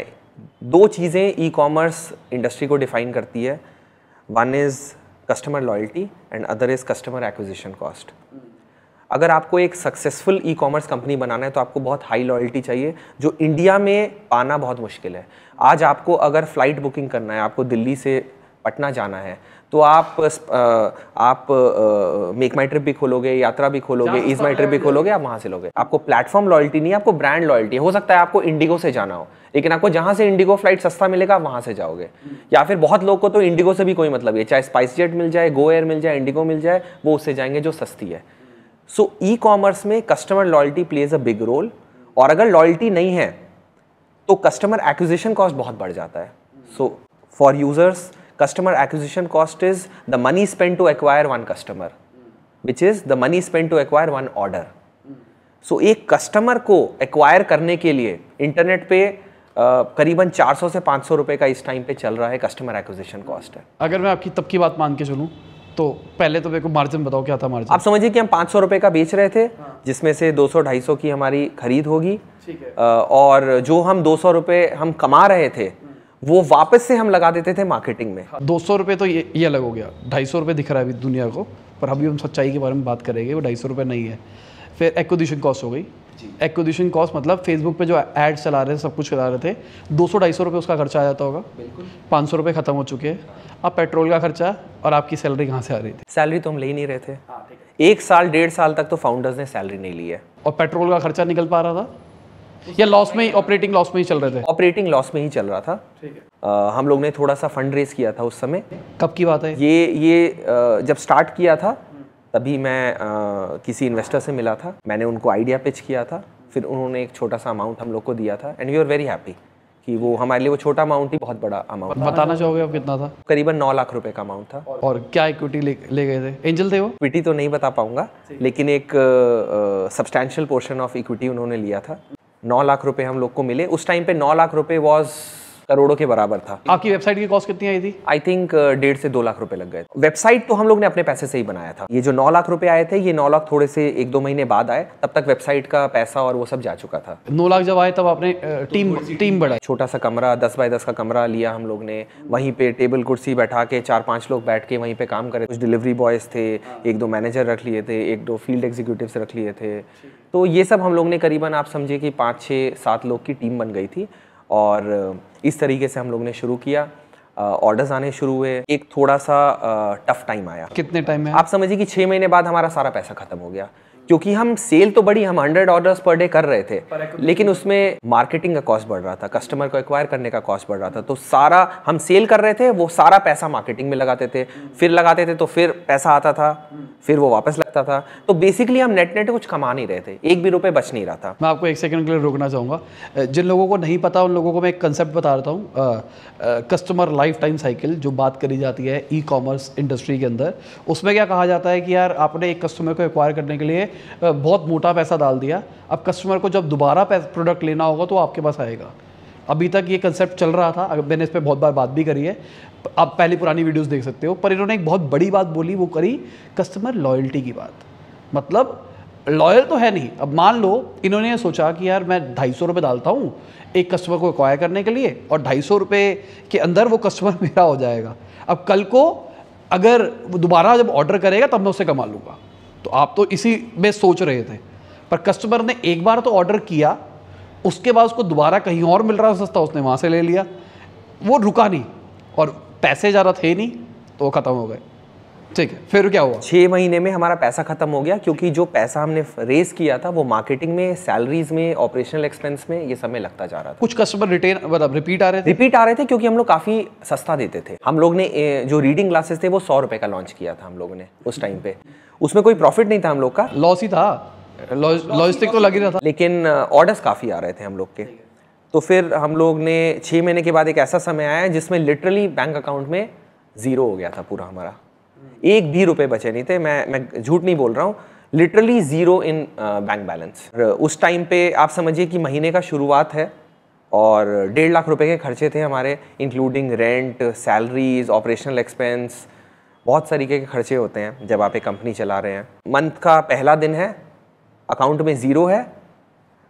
दो चीज़ें ई कॉमर्स इंडस्ट्री को डिफाइन करती है one is customer loyalty and other is customer acquisition cost अगर आपको एक सक्सेसफुल ई कॉमर्स कंपनी बनाना है तो आपको बहुत हाई लॉयल्टी चाहिए जो इंडिया में पाना बहुत मुश्किल है आज आपको अगर फ़्लाइट बुकिंग करना है आपको दिल्ली से पटना जाना है तो आप आप मेक माई ट्रिप भी खोलोगे यात्रा भी खोलोगे इज माई ट्रिप भी खोलोगे आप वहाँ से लोगे आपको प्लेटफॉर्म लॉयल्टी नहीं आपको ब्रांड लॉयल्टी हो सकता है आपको इंडिगो से जाना हो लेकिन आपको जहाँ से इंडिगो फ्लाइट सस्ता मिलेगा आप वहाँ से जाओगे या फिर बहुत लोग को तो इंडिगो से भी कोई मतलब है चाहे स्पाइस जेट मिल जाए गो एयर मिल जाए इंडिगो मिल जाए वो उससे जाएंगे जो सस्ती है सो ई कॉमर्स में customer loyalty plays a big role और अगर लॉयल्टी नहीं है तो कस्टमर एक्विजिशन कॉस्ट बहुत बढ़ जाता है so for users customer acquisition cost is the money spent to acquire one customer which is the money spent to acquire one order so so, एक कस्टमर को एक्वायर करने के लिए इंटरनेट पे करीबन 400 से 500 रुपए का इस टाइम पे चल रहा है कस्टमर एक्विजिशन कॉस्ट है अगर मैं आपकी तब की बात मान के चलूँ तो पहले तो मेरे को मार्जिन बताओ क्या था मार्जिन आप समझिए कि हम पाँच सौ रुपये का बेच रहे थे हाँ। जिसमें से 200-250 की हमारी खरीद होगी ठीक है। और जो हम 200 रुपए हम कमा रहे थे वो वापस से हम लगा देते थे मार्केटिंग में हाँ, दो सौ रुपये तो ये ये अलग हो गया ढाई सौ रुपये दिख रहा है अभी दुनिया को पर अभी हम सच्चाई के बारे में बात करेंगे वो ढाई सौ रुपये नहीं है फिर एक्विजिशन कॉस्ट हो गई एक्विजिशन कॉस्ट मतलब फेसबुक पे जो एड चला रहे थे सब कुछ चला रहे थे दो सौ ढाई सौ रुपये उसका खर्चा आ जाता होगा पाँच सौ रुपये खत्म हो चुके हैं अब पेट्रोल का खर्चा और आपकी सैलरी कहाँ से आ रही थी सैलरी तो हम ले ही नहीं रहे थे हाँ, एक साल डेढ़ साल तक तो फाउंडर्स ने सैलरी नहीं ली है और पेट्रोल का खर्चा निकल पा रहा था या लॉस में ही ऑपरेटिंग लॉस में ही चल रहे थे ऑपरेटिंग लॉस में ही चल रहा था ठीक है हम लोग ने थोड़ा सा फंड रेज किया था उस समय कब की बात है ये ये जब स्टार्ट किया था तभी मैं किसी इन्वेस्टर से मिला था मैंने उनको आइडिया पिच किया था फिर उन्होंने एक छोटा सा अमाउंट हम लोग को दिया था and we are very happy कि वो हमारे लिए वो छोटा अमाउंट ही बहुत बड़ा अमाउंट बताना चाहोगे आप कितना था करीबन नौ लाख रुपए का अमाउंट था और क्या इक्विटी ले, ले गए थे एंजल थे वो इक्विटी तो नहीं बता पाऊंगा लेकिन एक सब्सटैंशियल पोर्शन ऑफ इक्विटी उन्होंने लिया था नौ लाख रुपए हम लोग को मिले उस टाइम पे नौ लाख रुपए वॉज करोड़ों के बराबर था आपकी वेबसाइट की कॉस्ट कितनी आई थी आई थिंक uh, डेढ़ से दो लाख रुपए लग गए वेबसाइट तो हम लोग ने अपने पैसे से ही बनाया था ये जो नौ लाख रुपए आए थे ये नौ लाख थोड़े से एक दो महीने बाद आए तब तक वेबसाइट का पैसा और वो सब जा चुका था नौ लाख जब आए तब आपने uh, टीम टीम बढ़ाई छोटा सा कमरा दस बाय दस का कमरा लिया हम लोग ने वहीं पे टेबल कुर्सी बैठा के चार पांच लोग बैठ के वहीं पे काम करे कुछ डिलीवरी बॉयज थे एक दो मैनेजर रख लिए थे एक दो फील्ड एग्जीक्यूटिव रख लिए थे तो ये सब हम लोग ने करीबन आप समझिए कि पाँच छः सात लोग की टीम बन गई थी और इस तरीके से हम लोग ने शुरू किया ऑर्डर्स आने शुरू हुए एक थोड़ा सा टफ टाइम आया कितने टाइम में आप समझिए कि छः महीने बाद हमारा सारा पैसा खत्म हो गया क्योंकि हम सेल तो बड़ी हम हंड्रेड ऑर्डर्स पर डे कर रहे थे तो- लेकिन उसमें मार्केटिंग का कॉस्ट बढ़ रहा था कस्टमर को एक्वायर करने का कॉस्ट बढ़ रहा था तो सारा हम सेल कर रहे थे वो सारा पैसा मार्केटिंग में लगाते थे फिर लगाते थे तो फिर पैसा आता था फिर वो वापस सकता था तो बेसिकली हम नेट नेट कुछ कमा नहीं रहे थे एक भी रुपये बच नहीं रहा था मैं आपको एक सेकंड के लिए रोकना चाहूँगा जिन लोगों को नहीं पता उन लोगों को मैं एक कंसेप्ट बता रहा हूँ कस्टमर लाइफ टाइम साइकिल जो बात करी जाती है ई कॉमर्स इंडस्ट्री के अंदर उसमें क्या कहा जाता है कि यार आपने एक कस्टमर को एक्वायर करने के लिए बहुत मोटा पैसा डाल दिया अब कस्टमर को जब दोबारा प्रोडक्ट लेना होगा तो आपके पास आएगा अभी तक ये कंसेप्ट चल रहा था मैंने इस पर बहुत बार बात भी करी है आप पहली पुरानी वीडियोस देख सकते हो पर इन्होंने एक बहुत बड़ी बात बोली वो करी कस्टमर लॉयल्टी की बात मतलब लॉयल तो है नहीं अब मान लो इन्होंने सोचा कि यार मैं ढाई सौ रुपये डालता हूँ एक कस्टमर को एक्वायर करने के लिए और ढाई सौ रुपये के अंदर वो कस्टमर मेरा हो जाएगा अब कल को अगर वो दोबारा जब ऑर्डर करेगा तब मैं उसे कमा लूँगा तो आप तो इसी में सोच रहे थे पर कस्टमर ने एक बार तो ऑर्डर किया उसके बाद उसको दोबारा कहीं और मिल रहा था सस्ता उसने वहाँ से ले लिया वो रुका नहीं और पैसे ज़्यादा थे नहीं तो ख़त्म हो गए ठीक है फिर क्या हुआ छः महीने में हमारा पैसा खत्म हो गया क्योंकि जो पैसा हमने रेस किया था वो मार्केटिंग में सैलरीज में ऑपरेशनल एक्सपेंस में ये समय लगता जा रहा था कुछ कस्टमर रिटेन मतलब रिपीट आ रहे थे रिपीट आ रहे थे क्योंकि हम लोग काफ़ी सस्ता देते थे हम लोग ने जो रीडिंग क्लासेस थे वो सौ रुपये का लॉन्च किया था हम लोग ने उस टाइम पे उसमें कोई प्रॉफिट नहीं था हम लोग का लॉस ही था लॉजिस्टिक तो लग ही रहा था लेकिन ऑर्डर्स काफ़ी आ रहे थे हम लोग के तो फिर हम लोग ने छः महीने के बाद एक ऐसा समय आया जिसमें लिटरली बैंक अकाउंट में ज़ीरो हो गया था पूरा हमारा हम्म। एक भी रुपए बचे नहीं थे मैं मैं झूठ नहीं बोल रहा हूँ literally zero in bank balance उस टाइम पे आप समझिए कि महीने का शुरुआत है और डेढ़ लाख रुपए के खर्चे थे हमारे including rent salaries operational expense बहुत तरीके के खर्चे होते हैं जब आप एक कंपनी चला रहे हैं मंथ का पहला दिन है अकाउंट में ज़ीरो है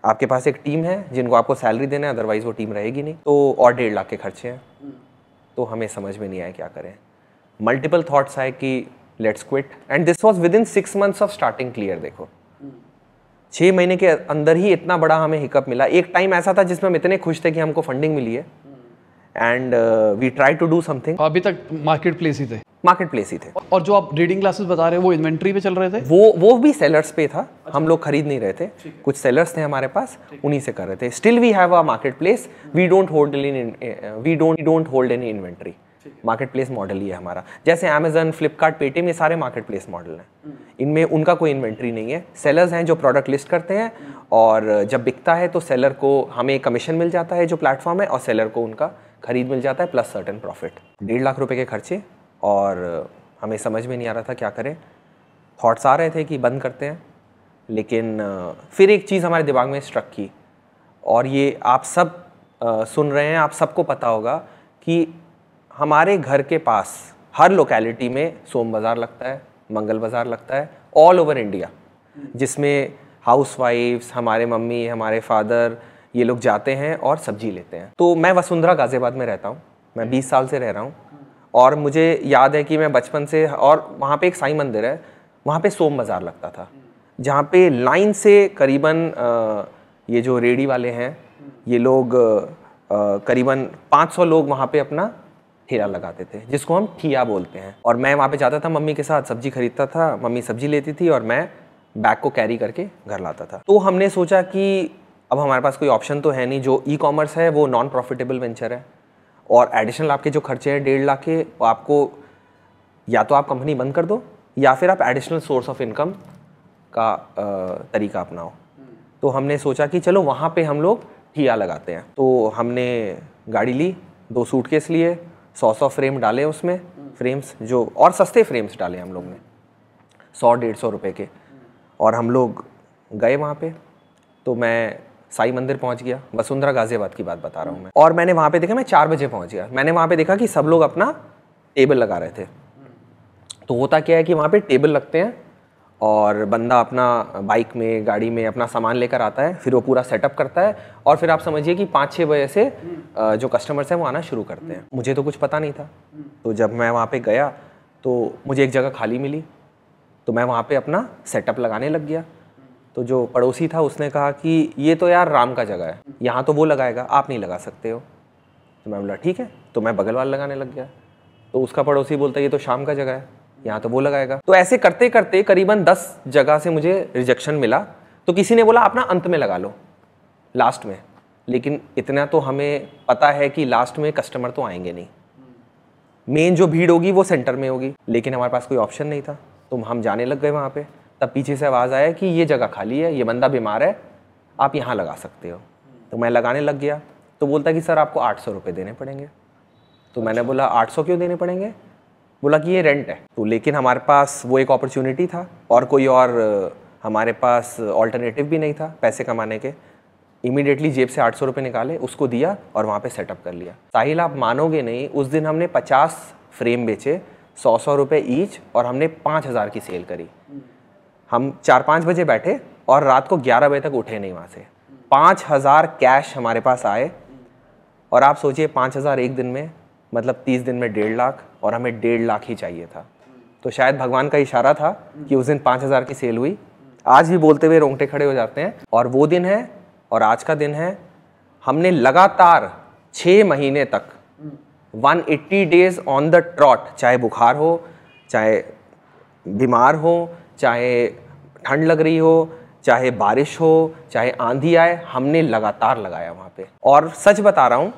आपके पास एक टीम है जिनको आपको सैलरी देना है अदरवाइज़ वो टीम रहेगी नहीं तो और डेढ़ लाख के खर्चे हैं हम्म। तो हमें समझ में नहीं आया क्या करें मल्टीपल थाट्स आए कि let's quit and this was within six months of starting Clear Dekho hmm. छः महीने के अंदर ही इतना बड़ा हमें हिकअप मिला एक टाइम ऐसा था जिसमें हम इतने खुश थे कि हमको फंडिंग मिली है hmm. And we try to do something अभी तक मार्केट प्लेस ही थे मार्केट प्लेस ही थे और जो आप रीडिंग क्लासेस बता रहे हैं वो इन्वेंट्री पे चल रहे थे वो वो भी सेलर्स पे था अच्छा। हम लोग खरीद नहीं रहे थे कुछ सेलर्स थे हमारे पास उन्हीं से कर रहे थे still we have a marketplace we don't hold in we don't don't hold any inventory marketplace model ही है हमारा जैसे अमेजन फ्लिपकार्ट पेटीएम ये सारे मार्केट प्लेस मॉडल हैं हम्म। इनमें उनका कोई इन्वेंट्री नहीं है सेलर्स हैं जो प्रोडक्ट लिस्ट करते हैं और जब बिकता है तो सेलर को हमें कमीशन मिल जाता है जो प्लेटफॉर्म है और सेलर को उनका खरीद मिल जाता है प्लस सर्टन प्रॉफिट डेढ़ लाख रुपए के खर्चे और हमें समझ में नहीं आ रहा था क्या करें थॉट्स आ रहे थे कि बंद करते हैं लेकिन फिर एक चीज़ हमारे दिमाग में स्ट्रक की और ये आप सब सुन रहे हैं आप सबको पता होगा कि हमारे घर के पास हर लोकेलिटी में सोम बाज़ार लगता है मंगल बाज़ार लगता है ऑल ओवर इंडिया जिसमें हाउस वाइफ्स हमारे मम्मी हमारे फादर ये लोग जाते हैं और सब्जी लेते हैं तो मैं वसुंधरा गाजियाबाद में रहता हूँ मैं बीस साल से रह रहा हूँ और मुझे याद है कि मैं बचपन से और वहाँ पे एक साई मंदिर है वहाँ पे सोम बाज़ार लगता था जहाँ पे लाइन से करीबन ये जो रेडी वाले हैं ये लोग करीबन 500 लोग वहाँ पे अपना ठेला लगाते थे जिसको हम ठिया बोलते हैं और मैं वहाँ पे जाता था मम्मी के साथ सब्जी खरीदता था मम्मी सब्जी लेती थी और मैं बैग को कैरी करके घर लाता था तो हमने सोचा कि अब हमारे पास कोई ऑप्शन तो है नहीं जो ई कॉमर्स है वो नॉन प्रॉफिटेबल वेंचर है और एडिशनल आपके जो खर्चे हैं डेढ़ लाख के आपको या तो आप कंपनी बंद कर दो या फिर आप एडिशनल सोर्स ऑफ इनकम का तरीका अपनाओ तो हमने सोचा कि चलो वहाँ पे हम लोग ठिया लगाते हैं तो हमने गाड़ी ली दो सूटकेस लिए सौ सौ फ्रेम डाले उसमें फ्रेम्स जो और सस्ते फ्रेम्स डाले हम लोग ने सौ डेढ़ सौ रुपये के और हम लोग गए वहाँ पे तो मैं साई मंदिर पहुंच गया वसुंधरा गाजियाबाद की बात बता रहा हूँ मैं और मैंने वहाँ पे देखा मैं चार बजे पहुँच गया मैंने वहाँ पे देखा कि सब लोग अपना टेबल लगा रहे थे तो होता क्या है कि वहाँ पे टेबल लगते हैं और बंदा अपना बाइक में गाड़ी में अपना सामान लेकर आता है फिर वो पूरा सेटअप करता है और फिर आप समझिए कि पाँच छः बजे से जो कस्टमर्स हैं वो आना शुरू करते हैं मुझे तो कुछ पता नहीं था तो जब मैं वहाँ पर गया तो मुझे एक जगह खाली मिली तो मैं वहाँ पर अपना सेटअप लगाने लग गया तो जो पड़ोसी था उसने कहा कि ये तो यार राम का जगह है यहाँ तो वो लगाएगा आप नहीं लगा सकते हो तो मैं बोला ठीक है तो मैं बगल वाला लगाने लग गया तो उसका पड़ोसी बोलता ये तो शाम का जगह है यहाँ तो वो लगाएगा तो ऐसे करते करते करीबन दस जगह से मुझे रिजेक्शन मिला तो किसी ने बोला अपना अंत में लगा लो लास्ट में लेकिन इतना तो हमें पता है कि लास्ट में कस्टमर तो आएंगे नहीं मेन जो भीड़ होगी वो सेंटर में होगी लेकिन हमारे पास कोई ऑप्शन नहीं था तो हम जाने लग गए वहाँ पे तब पीछे से आवाज़ आया कि ये जगह खाली है ये बंदा बीमार है आप यहाँ लगा सकते हो तो मैं लगाने लग गया तो बोलता कि सर आपको आठ सौ रुपये देने पड़ेंगे तो मैंने अच्छा। बोला आठ सौ क्यों देने पड़ेंगे बोला कि ये रेंट है तो लेकिन हमारे पास वो एक अपॉर्चुनिटी था और कोई और हमारे पास ऑल्टरनेटिव भी नहीं था पैसे कमाने के इमीडिएटली जेब से आठ सौ रुपये निकाले उसको दिया और वहाँ पर सेटअप कर लिया साहिल आप मानोगे नहीं उस दिन हमने पचास फ्रेम बेचे सौ सौ रुपये ईच और हमने पाँच हज़ार की सेल करी हम्म। हम चार पाँच बजे बैठे और रात को ग्यारह बजे तक उठे नहीं वहाँ से पाँच हज़ार कैश हमारे पास आए और आप सोचिए पाँच हज़ार एक दिन में मतलब तीस दिन में डेढ़ लाख और हमें डेढ़ लाख ही चाहिए था तो शायद भगवान का इशारा था कि उस दिन पाँच हज़ार की सेल हुई आज भी बोलते हुए रोंगटे खड़े हो जाते हैं और वो दिन है और आज का दिन है हमने लगातार छः महीने तक 180 डेज ऑन द ट्रॉट चाहे बुखार हो चाहे बीमार हो चाहे ठंड लग रही हो चाहे बारिश हो चाहे आंधी आए हमने लगातार लगाया वहाँ पे और सच बता रहा हूँ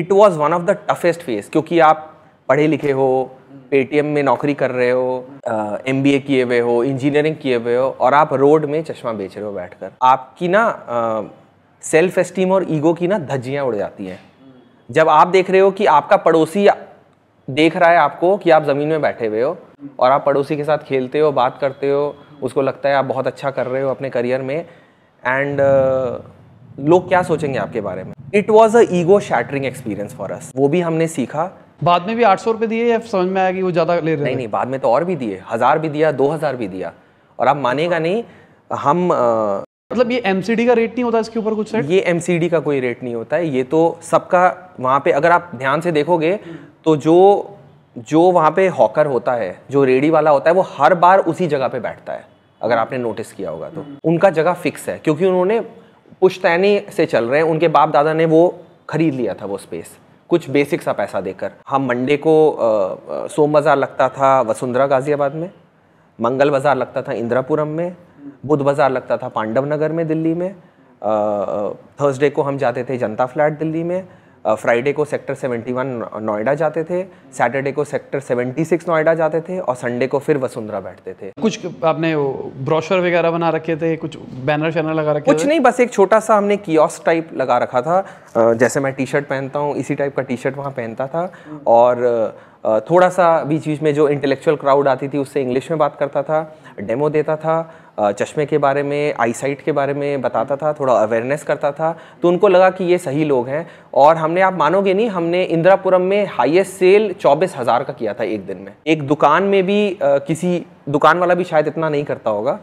it was one of the toughest phase क्योंकि आप पढ़े लिखे हो पेटीएम में नौकरी कर रहे हो एम बी ए किए हुए हो इंजीनियरिंग किए हुए हो और आप रोड में चश्मा बेच रहे हो बैठकर आपकी ना सेल्फ एस्टीम और ईगो की ना धज्जियाँ उड़ जाती हैं जब आप देख रहे हो कि आपका पड़ोसी देख रहा है आपको कि आप ज़मीन में बैठे हुए हो और आप पड़ोसी के साथ खेलते हो बात करते हो उसको लगता है आप बहुत अच्छा कर रहे हो अपने करियर में एंड uh, लोग क्या सोचेंगे आपके बारे में it was a ego shattering experience for us वो भी हमने सीखा बाद में भी आठ सौ रुपये दिए या समझ में आया कि वो ज़्यादा ले रहे नहीं नहीं बाद में तो और भी दिए हज़ार भी दिया दो हज़ार भी दिया और आप मानेगा नहीं हम आ, uh, मतलब ये एम का रेट नहीं होता इसके ऊपर कुछ सेट? ये एम का कोई रेट नहीं होता है ये तो सबका वहाँ पे अगर आप ध्यान से देखोगे तो जो जो वहाँ पे हॉकर होता है जो रेडी वाला होता है वो हर बार उसी जगह पे बैठता है अगर आपने नोटिस किया होगा तो हम्म। उनका जगह फिक्स है क्योंकि उन्होंने पुश्तैनी से चल रहे हैं उनके बाप दादा ने वो खरीद लिया था वो स्पेस कुछ बेसिक सा पैसा देकर हम मंडे को सोम बाज़ार लगता था वसुंधरा गाज़ियाबाद में मंगल बाज़ार लगता था इंदिरापुरम में बुध बाज़ार लगता था पांडव नगर में दिल्ली में थर्सडे को हम जाते थे जनता फ्लैट दिल्ली में फ्राइडे को सेक्टर 71 नोएडा जाते थे सैटरडे को सेक्टर 76 नोएडा जाते थे और संडे को फिर वसुंधरा बैठते थे कुछ आपने ब्रोशर वगैरह बना रखे थे कुछ बैनर शैनर लगा रखे कुछ थे? नहीं बस एक छोटा सा हमने कियोस टाइप लगा रखा था जैसे मैं टी शर्ट पहनता हूँ इसी टाइप का टी शर्ट वहाँ पहनता था और थोड़ा सा बीच बीच में जो इंटेलेक्चुअल क्राउड आती थी उससे इंग्लिश में बात करता था डेमो देता था चश्मे के बारे में आईसाइट के बारे में बताता था थोड़ा अवेयरनेस करता था तो उनको लगा कि ये सही लोग हैं और हमने आप मानोगे नहीं हमने इंदिरापुरम में हाईएस्ट सेल चौबीस हज़ार का किया था एक दिन में एक दुकान में भी आ, किसी दुकान वाला भी शायद इतना नहीं करता होगा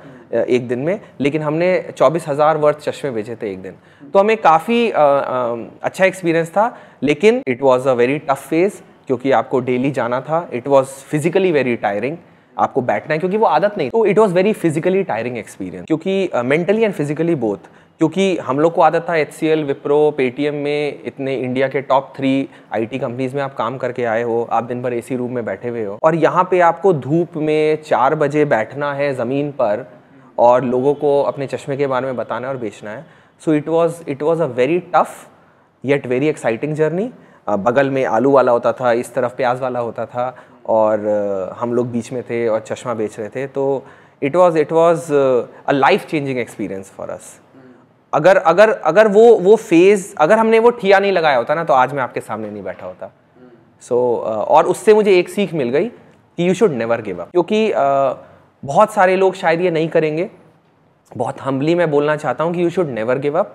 एक दिन में लेकिन हमने चौबीस हज़ार वर्थ चश्मे बेचे थे एक दिन तो हमें काफ़ी अच्छा एक्सपीरियंस था लेकिन it was a very tough phase क्योंकि आपको डेली जाना था it was physically very tiring आपको बैठना है क्योंकि वो आदत नहीं तो it was very physically tiring experience क्योंकि मेंटली एंड फिजिकली बोथ क्योंकि हम लोग को आदत था H C L Wipro Paytm में इतने इंडिया के टॉप थ्री आईटी कंपनीज में आप काम करके आए हो आप दिन भर एसी रूम में बैठे हुए हो और यहाँ पे आपको धूप में चार बजे बैठना है ज़मीन पर और लोगों को अपने चश्मे के बारे में बताना है और बेचना है so it was it was a very tough yet very exciting journey बगल में आलू वाला होता था इस तरफ प्याज वाला होता था और हम लोग बीच में थे और चश्मा बेच रहे थे तो it was it was a life changing experience for us अगर अगर अगर वो वो फेज़ अगर हमने वो ठिया नहीं लगाया होता ना तो आज मैं आपके सामने नहीं बैठा होता सो so, और उससे मुझे एक सीख मिल गई कि you should never give up क्योंकि बहुत सारे लोग शायद ये नहीं करेंगे बहुत हम्बली मैं बोलना चाहता हूँ कि you should never give up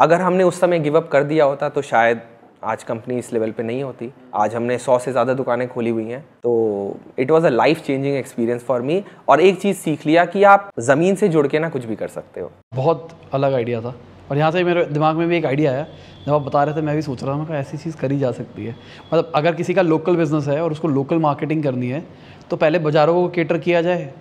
अगर हमने उस समय गिव अप कर दिया होता तो शायद आज कंपनी इस लेवल पे नहीं होती आज हमने सौ से ज़्यादा दुकानें खोली हुई हैं तो it was a life changing experience for me और एक चीज़ सीख लिया कि आप ज़मीन से जुड़ के ना कुछ भी कर सकते हो बहुत अलग आइडिया था और यहाँ से मेरे दिमाग में भी एक आइडिया आया जब आप बता रहे थे मैं भी सोच रहा था मैं ऐसी चीज़ करी जा सकती है मतलब अगर किसी का लोकल बिजनेस है और उसको लोकल मार्केटिंग करनी है तो पहले बाज़ारों को केटर किया जाए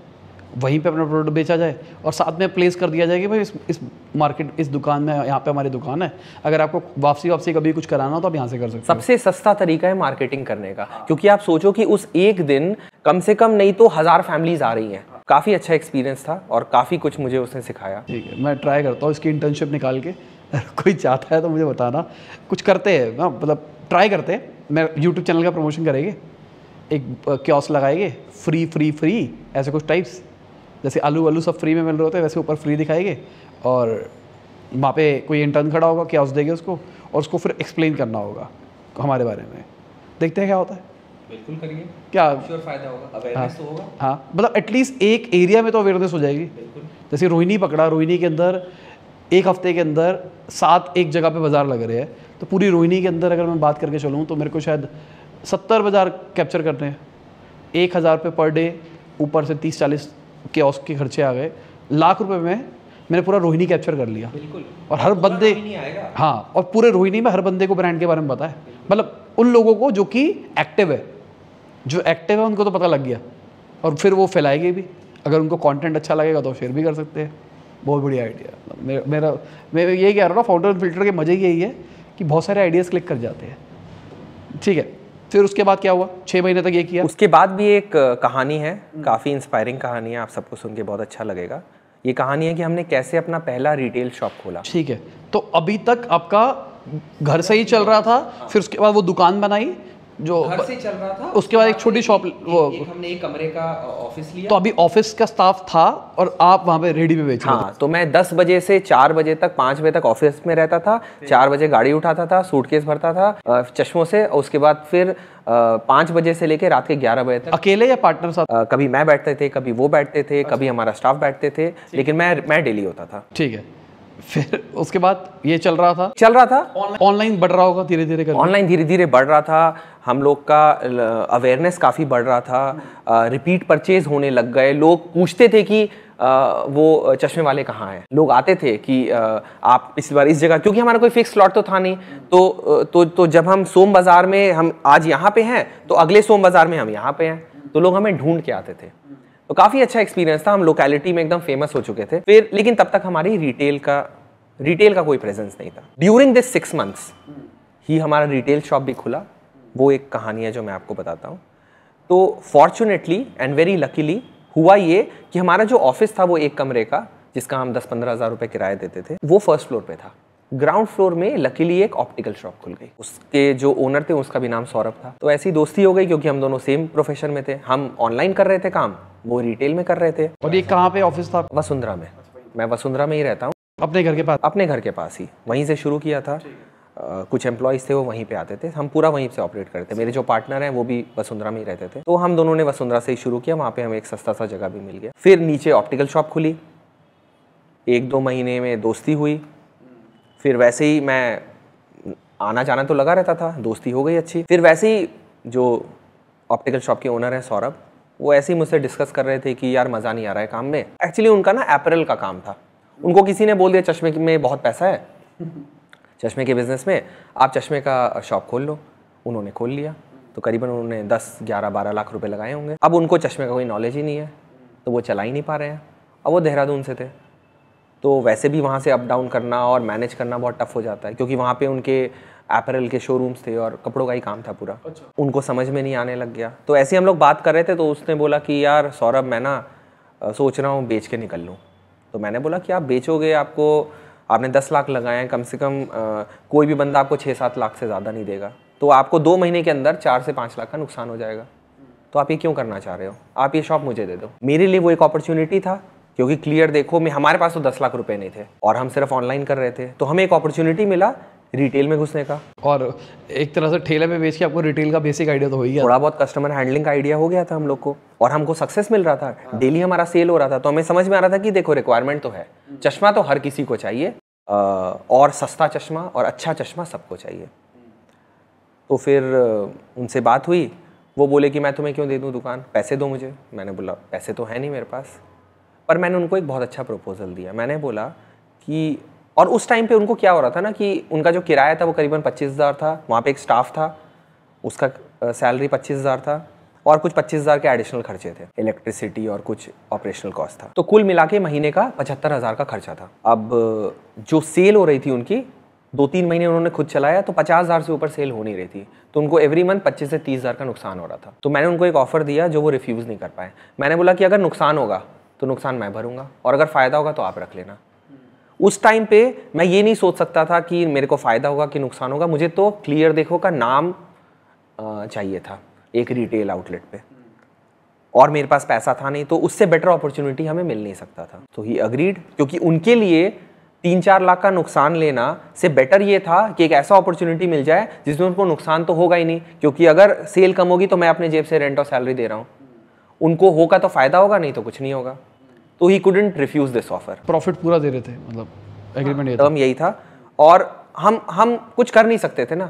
वहीं पे अपना प्रोडक्ट बेचा जाए और साथ में प्लेस कर दिया जाए कि भाई इस इस मार्केट इस दुकान में यहाँ पे हमारी दुकान है अगर आपको वापसी वापसी कभी कुछ कराना हो तो आप यहाँ से कर सकते सबसे सस्ता तरीका है मार्केटिंग करने का क्योंकि आप सोचो कि उस एक दिन कम से कम नहीं तो हज़ार फैमिलीज आ रही हैं काफ़ी अच्छा एक्सपीरियंस था और काफ़ी कुछ मुझे उसने सिखाया ठीक है मैं ट्राई करता हूँ इसकी इंटर्नशिप निकाल के कोई चाहता है तो मुझे बताना कुछ करते हैं हाँ, मतलब ट्राई करते हैं मैं यूट्यूब चैनल का प्रमोशन करेंगे एक क्योस लगाएंगे फ्री फ्री फ्री ऐसे कुछ टाइप्स जैसे आलू वालू सब फ्री में मिल रहे होते हैं वैसे ऊपर फ्री दिखाएंगे और वहाँ पे कोई इंटर्न खड़ा होगा क्या उस देंगे उसको और उसको फिर एक्सप्लेन करना होगा हमारे बारे में देखते हैं क्या होता है बिल्कुल करिए क्या sure फायदा होगा अवेयरनेस हाँ, होगा हाँ मतलब एटलीस्ट एक एरिया में तो अवेयरनेस हो जाएगी जैसे रोहिणी पकड़ा रोहिणी के अंदर एक हफ्ते के अंदर सात एक जगह पे बाज़ार लग रहे हैं तो पूरी रोहिणी के अंदर अगर मैं बात करके चलूँ तो मेरे को शायद सत्तर बाज़ार कैप्चर करने हैं एक हज़ार रुपये पर डे ऊपर से तीस चालीस के ऑस के खर्चे आ गए लाख रुपए में मैंने पूरा रोहिणी कैप्चर कर लिया और हर बंदे हाँ और पूरे रोहिणी में हर बंदे को ब्रांड के बारे में पता है मतलब उन लोगों को जो कि एक्टिव है जो एक्टिव है उनको तो पता लग गया और फिर वो फैलाएंगे भी अगर उनको कंटेंट अच्छा लगेगा तो शेयर भी कर सकते हैं बहुत बढ़िया आइडिया मतलब मेरा मैं यही कह रहा हूँ फाउंडर फिल्टर के मज़े यही है कि बहुत सारे आइडियाज़ क्लिक कर जाते हैं ठीक है फिर उसके बाद क्या हुआ छह महीने तक ये किया उसके बाद भी एक कहानी है काफ़ी इंस्पायरिंग कहानी है आप सबको सुन के बहुत अच्छा लगेगा ये कहानी है कि हमने कैसे अपना पहला रिटेल शॉप खोला ठीक है तो अभी तक आपका घर से ही चल रहा था फिर उसके बाद वो दुकान बनाई जो घर से चल रहा था उसके बाद एक छोटी शॉप वो एक हमने एक कमरे का ऑफिस लिया तो अभी ऑफिस का स्टाफ था और आप वहाँ पे रेडी में बेच हाँ तो मैं दस बजे से चार बजे तक पाँच बजे तक ऑफिस में रहता था चार बजे गाड़ी उठाता था सूटकेस भरता था चश्मों से और उसके बाद फिर पाँच बजे से लेकर रात के ग्यारह बजे तक अकेले या पार्टनर साथ कभी मैं बैठते थे कभी वो बैठते थे अच्छा। कभी हमारा स्टाफ बैठते थे लेकिन मैं मैं डेली होता था ठीक है फिर उसके बाद ये चल रहा था चल रहा था ऑनलाइन बढ़ रहा होगा धीरे धीरे ऑनलाइन धीरे धीरे बढ़ रहा था हम लोग का अवेयरनेस काफ़ी बढ़ रहा था रिपीट परचेज होने लग गए लोग पूछते थे कि आ, वो चश्मे वाले कहाँ हैं लोग आते थे कि आ, आप इस बार इस जगह क्योंकि हमारा कोई फिक्स स्लॉट तो था नहीं तो तो तो जब हम सोम बाज़ार में हम आज यहाँ पे हैं तो अगले सोम बाज़ार में हम यहाँ पे हैं तो लोग हमें ढूंढ के आते थे तो काफ़ी अच्छा एक्सपीरियंस था हम लोकेलिटी में एकदम फेमस हो चुके थे फिर लेकिन तब तक हमारी रिटेल का रिटेल का कोई प्रेजेंस नहीं था ड्यूरिंग दिस सिक्स मंथ्स ही हमारा रिटेल शॉप भी खुला वो एक कहानी है जो मैं आपको बताता हूँ तो फॉर्चुनेटली एंड वेरी लकीली हुआ ये कि हमारा जो ऑफिस था वो एक कमरे का जिसका हम दस पंद्रह हज़ार रुपये किराया देते थे वो फर्स्ट फ्लोर पे था ग्राउंड फ्लोर में लकीली एक ऑप्टिकल शॉप खुल गई उसके जो ओनर थे उसका भी नाम सौरभ था तो ऐसी दोस्ती हो गई क्योंकि हम दोनों सेम प्रोफेशन में थे हम ऑनलाइन कर रहे थे काम वो रिटेल में कर रहे थे और ये कहाँ पे ऑफिस था वसुंधरा में मैं वसुंधरा में ही रहता हूँ अपने घर के पास अपने घर के पास ही वहीं से शुरू किया था आ, कुछ एम्प्लॉयज़ थे वो वहीं पे आते थे हम पूरा वहीं से ऑपरेट करते मेरे जो पार्टनर हैं वो भी वसुंधरा में ही रहते थे तो हम दोनों ने वसुंधरा से ही शुरू किया वहाँ पे हमें एक सस्ता सा जगह भी मिल गया फिर नीचे ऑप्टिकल शॉप खुली एक दो महीने में दोस्ती हुई फिर वैसे ही मैं आना जाना तो लगा रहता था दोस्ती हो गई अच्छी फिर वैसे ही जो ऑप्टिकल शॉप के ओनर हैं सौरभ वो ऐसे ही मुझसे डिस्कस कर रहे थे कि यार मज़ा नहीं आ रहा है काम में एक्चुअली उनका ना अप्रैल का काम था उनको किसी ने बोल दिया चश्मे में बहुत पैसा है चश्मे के बिजनेस में आप चश्मे का शॉप खोल लो उन्होंने खोल लिया तो करीबन उन्होंने दस ग्यारह बारह लाख रुपए लगाए होंगे अब उनको चश्मे का कोई नॉलेज ही नहीं है तो वो चला ही नहीं पा रहे हैं अब वो देहरादून से थे तो वैसे भी वहाँ से अप डाउन करना और मैनेज करना बहुत टफ हो जाता है क्योंकि वहाँ पे उनके एपरल के शोरूम्स थे और कपड़ों का ही काम था पूरा अच्छा। उनको समझ में नहीं आने लग गया तो ऐसे हम लोग बात कर रहे थे तो उसने बोला कि यार सौरभ मैं ना सोच रहा हूँ बेच के निकल लूँ तो मैंने बोला कि आप बेचोगे आपको आपने दस लाख लगाए हैं कम से कम आ, कोई भी बंदा आपको छः सात लाख से ज़्यादा नहीं देगा तो आपको दो महीने के अंदर चार से पाँच लाख का नुकसान हो जाएगा तो आप ये क्यों करना चाह रहे हो आप ये शॉप मुझे दे दो मेरे लिए वो एक अपॉर्चुनिटी था क्योंकि क्लियर देखो मैं हमारे पास तो दस लाख रुपए नहीं थे और हम सिर्फ ऑनलाइन कर रहे थे तो हमें एक अपॉर्चुनिटी मिला रिटेल में घुसने का और एक तरह से ठेले में बेच के आपको रिटेल का बेसिक आइडिया तो हो ही गया थोड़ा बहुत कस्टमर हैंडलिंग का आइडिया हो गया था हम लोग को और हमको सक्सेस मिल रहा था डेली हमारा सेल हो रहा था तो हमें समझ में आ रहा था कि देखो रिक्वायरमेंट तो है चश्मा तो हर किसी को चाहिए और सस्ता चश्मा और अच्छा चश्मा सबको चाहिए तो फिर उनसे बात हुई वो बोले कि मैं तुम्हें क्यों दे दूँ दुकान पैसे दो मुझे मैंने बोला पैसे तो है नहीं मेरे पास पर मैंने उनको एक बहुत अच्छा प्रपोज़ल दिया मैंने बोला कि और उस टाइम पे उनको क्या हो रहा था ना कि उनका जो किराया था वो करीबन पच्चीस हज़ार था वहाँ पे एक स्टाफ था उसका सैलरी पच्चीस हज़ार था और कुछ पच्चीस हज़ार के एडिशनल खर्चे थे इलेक्ट्रिसिटी और कुछ ऑपरेशनल कॉस्ट था तो कुल मिला के महीने का पचहत्तर हज़ार का खर्चा था अब जो सेल हो रही थी उनकी दो तीन महीने उन्होंने खुद चलाया तो पचास हज़ार से ऊपर सेल हो नहीं रही थी तो उनको एवरी मंथ पच्चीस से तीस हज़ार का नुकसान हो रहा था तो मैंने उनको एक ऑफ़र दिया जो वो रिफ्यूज़ नहीं कर पाए मैंने बोला कि अगर नुकसान होगा तो नुकसान मैं भरूंगा और अगर फ़ायदा होगा तो आप रख लेना उस टाइम पे मैं ये नहीं सोच सकता था कि मेरे को फ़ायदा होगा कि नुकसान होगा मुझे तो क्लियर देखो का नाम चाहिए था एक रिटेल आउटलेट पे और मेरे पास पैसा था नहीं तो उससे बेटर अपॉर्चुनिटी हमें मिल नहीं सकता था तो ही अग्रीड क्योंकि उनके लिए तीन चार लाख का नुकसान लेना से बेटर ये था कि एक ऐसा अपॉर्चुनिटी मिल जाए जिसमें उनको नुकसान तो होगा ही नहीं क्योंकि अगर सेल कम होगी तो मैं अपने जेब से रेंट और सैलरी दे रहा हूँ उनको होगा तो फ़ायदा होगा नहीं तो कुछ नहीं होगा तो he couldn't refuse this offer profit पूरा दे रहे थे मतलब एग्रीमेंट टर्म यही था और हम हम कुछ कर नहीं सकते थे ना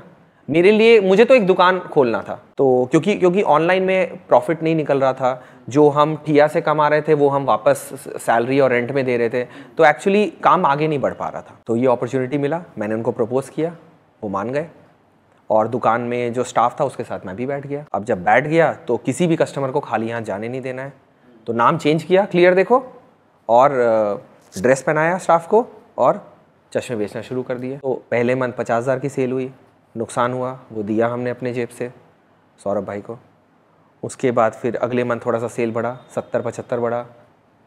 मेरे लिए मुझे तो एक दुकान खोलना था तो क्योंकि क्योंकि ऑनलाइन में प्रॉफिट नहीं निकल रहा था जो हम ठिया से कमा रहे थे वो हम वापस सैलरी और रेंट में दे रहे थे तो एक्चुअली काम आगे नहीं बढ़ पा रहा था तो ये अपॉर्चुनिटी मिला मैंने उनको प्रपोज़ किया वो मान गए और दुकान में जो स्टाफ था उसके साथ मैं भी बैठ गया अब जब बैठ गया तो किसी भी कस्टमर को खाली यहाँ जाने नहीं देना है तो नाम चेंज किया क्लियर देखो और ड्रेस पहनाया स्टाफ को और चश्मे बेचना शुरू कर दिए तो पहले मंथ पचास हज़ार की सेल हुई नुकसान हुआ वो दिया हमने अपने जेब से सौरभ भाई को उसके बाद फिर अगले मंथ थोड़ा सा सेल बढ़ा सत्तर पचहत्तर बढ़ा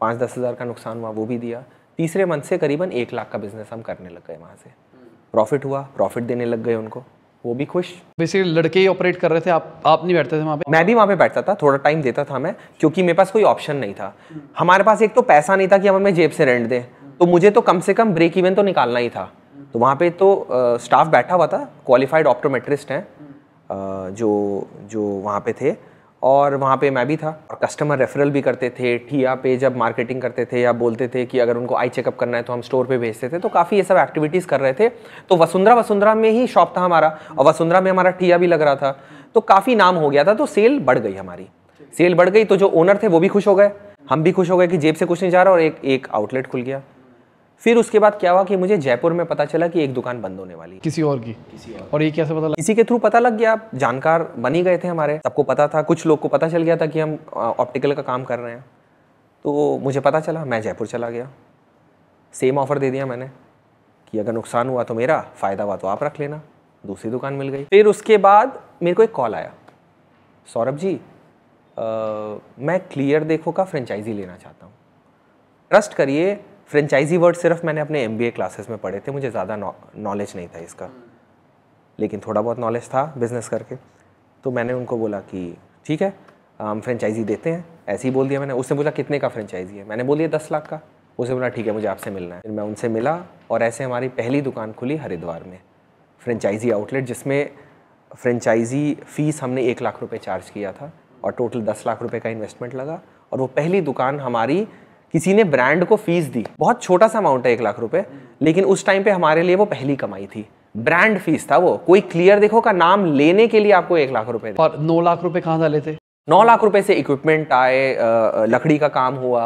पाँच दस हज़ार का नुकसान हुआ वो भी दिया तीसरे मंथ से करीबन एक लाख का बिज़नेस हम करने लग गए वहाँ से हम्म। प्रॉफिट हुआ प्रॉफिट देने लग गए उनको वो भी खुश बेसिकली लड़के ही ऑपरेट कर रहे थे आप आप नहीं बैठते थे वहाँ पे मैं भी वहाँ पे बैठता था थोड़ा टाइम देता था मैं क्योंकि मेरे पास कोई ऑप्शन नहीं था हमारे पास एक तो पैसा नहीं था कि हम हमें जेब से रेंट दें तो मुझे तो कम से कम ब्रेक इवन तो निकालना ही था तो वहाँ पे तो स्टाफ बैठा हुआ था क्वालिफाइड ऑप्टोमेट्रिस्ट हैं जो जो वहाँ पे थे और वहाँ पे मैं भी था और कस्टमर रेफरल भी करते थे ठिया पे जब मार्केटिंग करते थे या बोलते थे कि अगर उनको आई चेकअप करना है तो हम स्टोर पे भेजते थे तो काफ़ी ये सब एक्टिविटीज़ कर रहे थे तो वसुंधरा वसुंधरा में ही शॉप था हमारा और वसुंधरा में हमारा ठिया भी लग रहा था तो काफ़ी नाम हो गया था तो सेल बढ़ गई हमारी सेल बढ़ गई तो जो ओनर थे वो भी खुश हो गए हम भी खुश हो गए कि जेब से कुछ नहीं जा रहा और एक एक आउटलेट खुल गया फिर उसके बाद क्या हुआ कि मुझे जयपुर में पता चला कि एक दुकान बंद होने वाली किसी और की किसी और और ये कैसे पता लगा इसी के थ्रू पता लग गया जानकार बन ही गए थे हमारे सबको पता था कुछ लोग को पता चल गया था कि हम ऑप्टिकल का काम कर रहे हैं तो मुझे पता चला मैं जयपुर चला गया सेम ऑफर दे दिया मैंने कि अगर नुकसान हुआ तो मेरा फ़ायदा हुआ तो आप रख लेना दूसरी दुकान मिल गई फिर उसके बाद मेरे को एक कॉल आया सौरभ जी आ, मैं क्लियर देखो का फ्रेंचाइजी लेना चाहता हूँ ट्रस्ट करिए फ्रेंचाइजी वर्ड सिर्फ मैंने अपने एम क्लासेस में पढ़े थे मुझे ज़्यादा नॉलेज नहीं था इसका लेकिन थोड़ा बहुत नॉलेज था बिज़नेस करके तो मैंने उनको बोला कि ठीक है हम फ्रेंचाइजी देते हैं ऐसे ही बोल दिया मैंने उसने बोला कितने का फ्रेंचाइजी है मैंने बोल दिया दस लाख का उसने बोला ठीक है मुझे आपसे मिलना है फिर मैं उनसे मिला और ऐसे हमारी पहली दुकान खुली हरिद्वार में फ्रेंचाइजी आउटलेट जिसमें फ्रेंचाइजी फ़ीस हमने एक लाख रुपये चार्ज किया था और टोटल दस लाख रुपये का इन्वेस्टमेंट लगा और वो पहली दुकान हमारी किसी ने ब्रांड को फीस दी बहुत छोटा सा अमाउंट है एक लाख रुपए लेकिन उस टाइम पे हमारे लिए वो पहली कमाई थी ब्रांड फीस था वो कोई क्लियर देखो का नाम लेने के लिए आपको एक लाख रुपए और नौ लाख रुपए कहाँ डाले थे नौ लाख रुपए से इक्विपमेंट आए लकड़ी का काम हुआ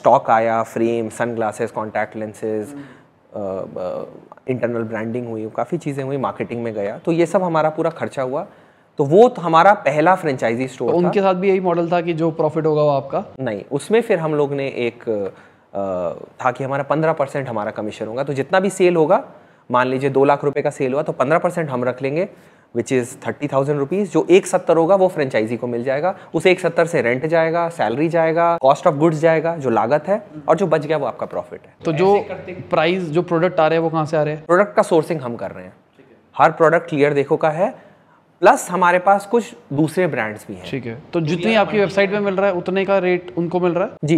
स्टॉक आया frame sunglasses contact lenses internal branding हुई काफ़ी चीज़ें हुई मार्केटिंग में गया तो ये सब हमारा पूरा खर्चा हुआ तो वो तो हमारा पहला फ्रेंचाइजी स्टोर तो उनके साथ भी यही मॉडल था कि जो प्रॉफिट होगा वो आपका नहीं उसमें फिर हम लोग ने एक था कि हमारा पंद्रह परसेंट हमारा कमीशन होगा तो जितना भी सेल होगा मान लीजिए दो लाख रुपए का सेल हुआ तो पंद्रह परसेंट हम रख लेंगे which is thirty thousand rupees जो एक सत्तर होगा वो फ्रेंचाइजी को मिल जाएगा उस एक सत्तर से रेंट जाएगा सैलरी जाएगा कॉस्ट ऑफ गुड्स जाएगा जो लागत है और जो बच गया वो आपका प्रॉफिट है तो जो प्राइस जो प्रोडक्ट आ रहे हैं वो कहाँ से आ रहे हैं प्रोडक्ट का सोर्सिंग हम कर रहे हैं हर प्रोडक्ट क्लियर देखो का है प्लस हमारे पास कुछ दूसरे ब्रांड्स भी हैं ठीक है तो जितनी आपकी वेबसाइट पे मिल रहा है उतने का रेट उनको मिल रहा है जी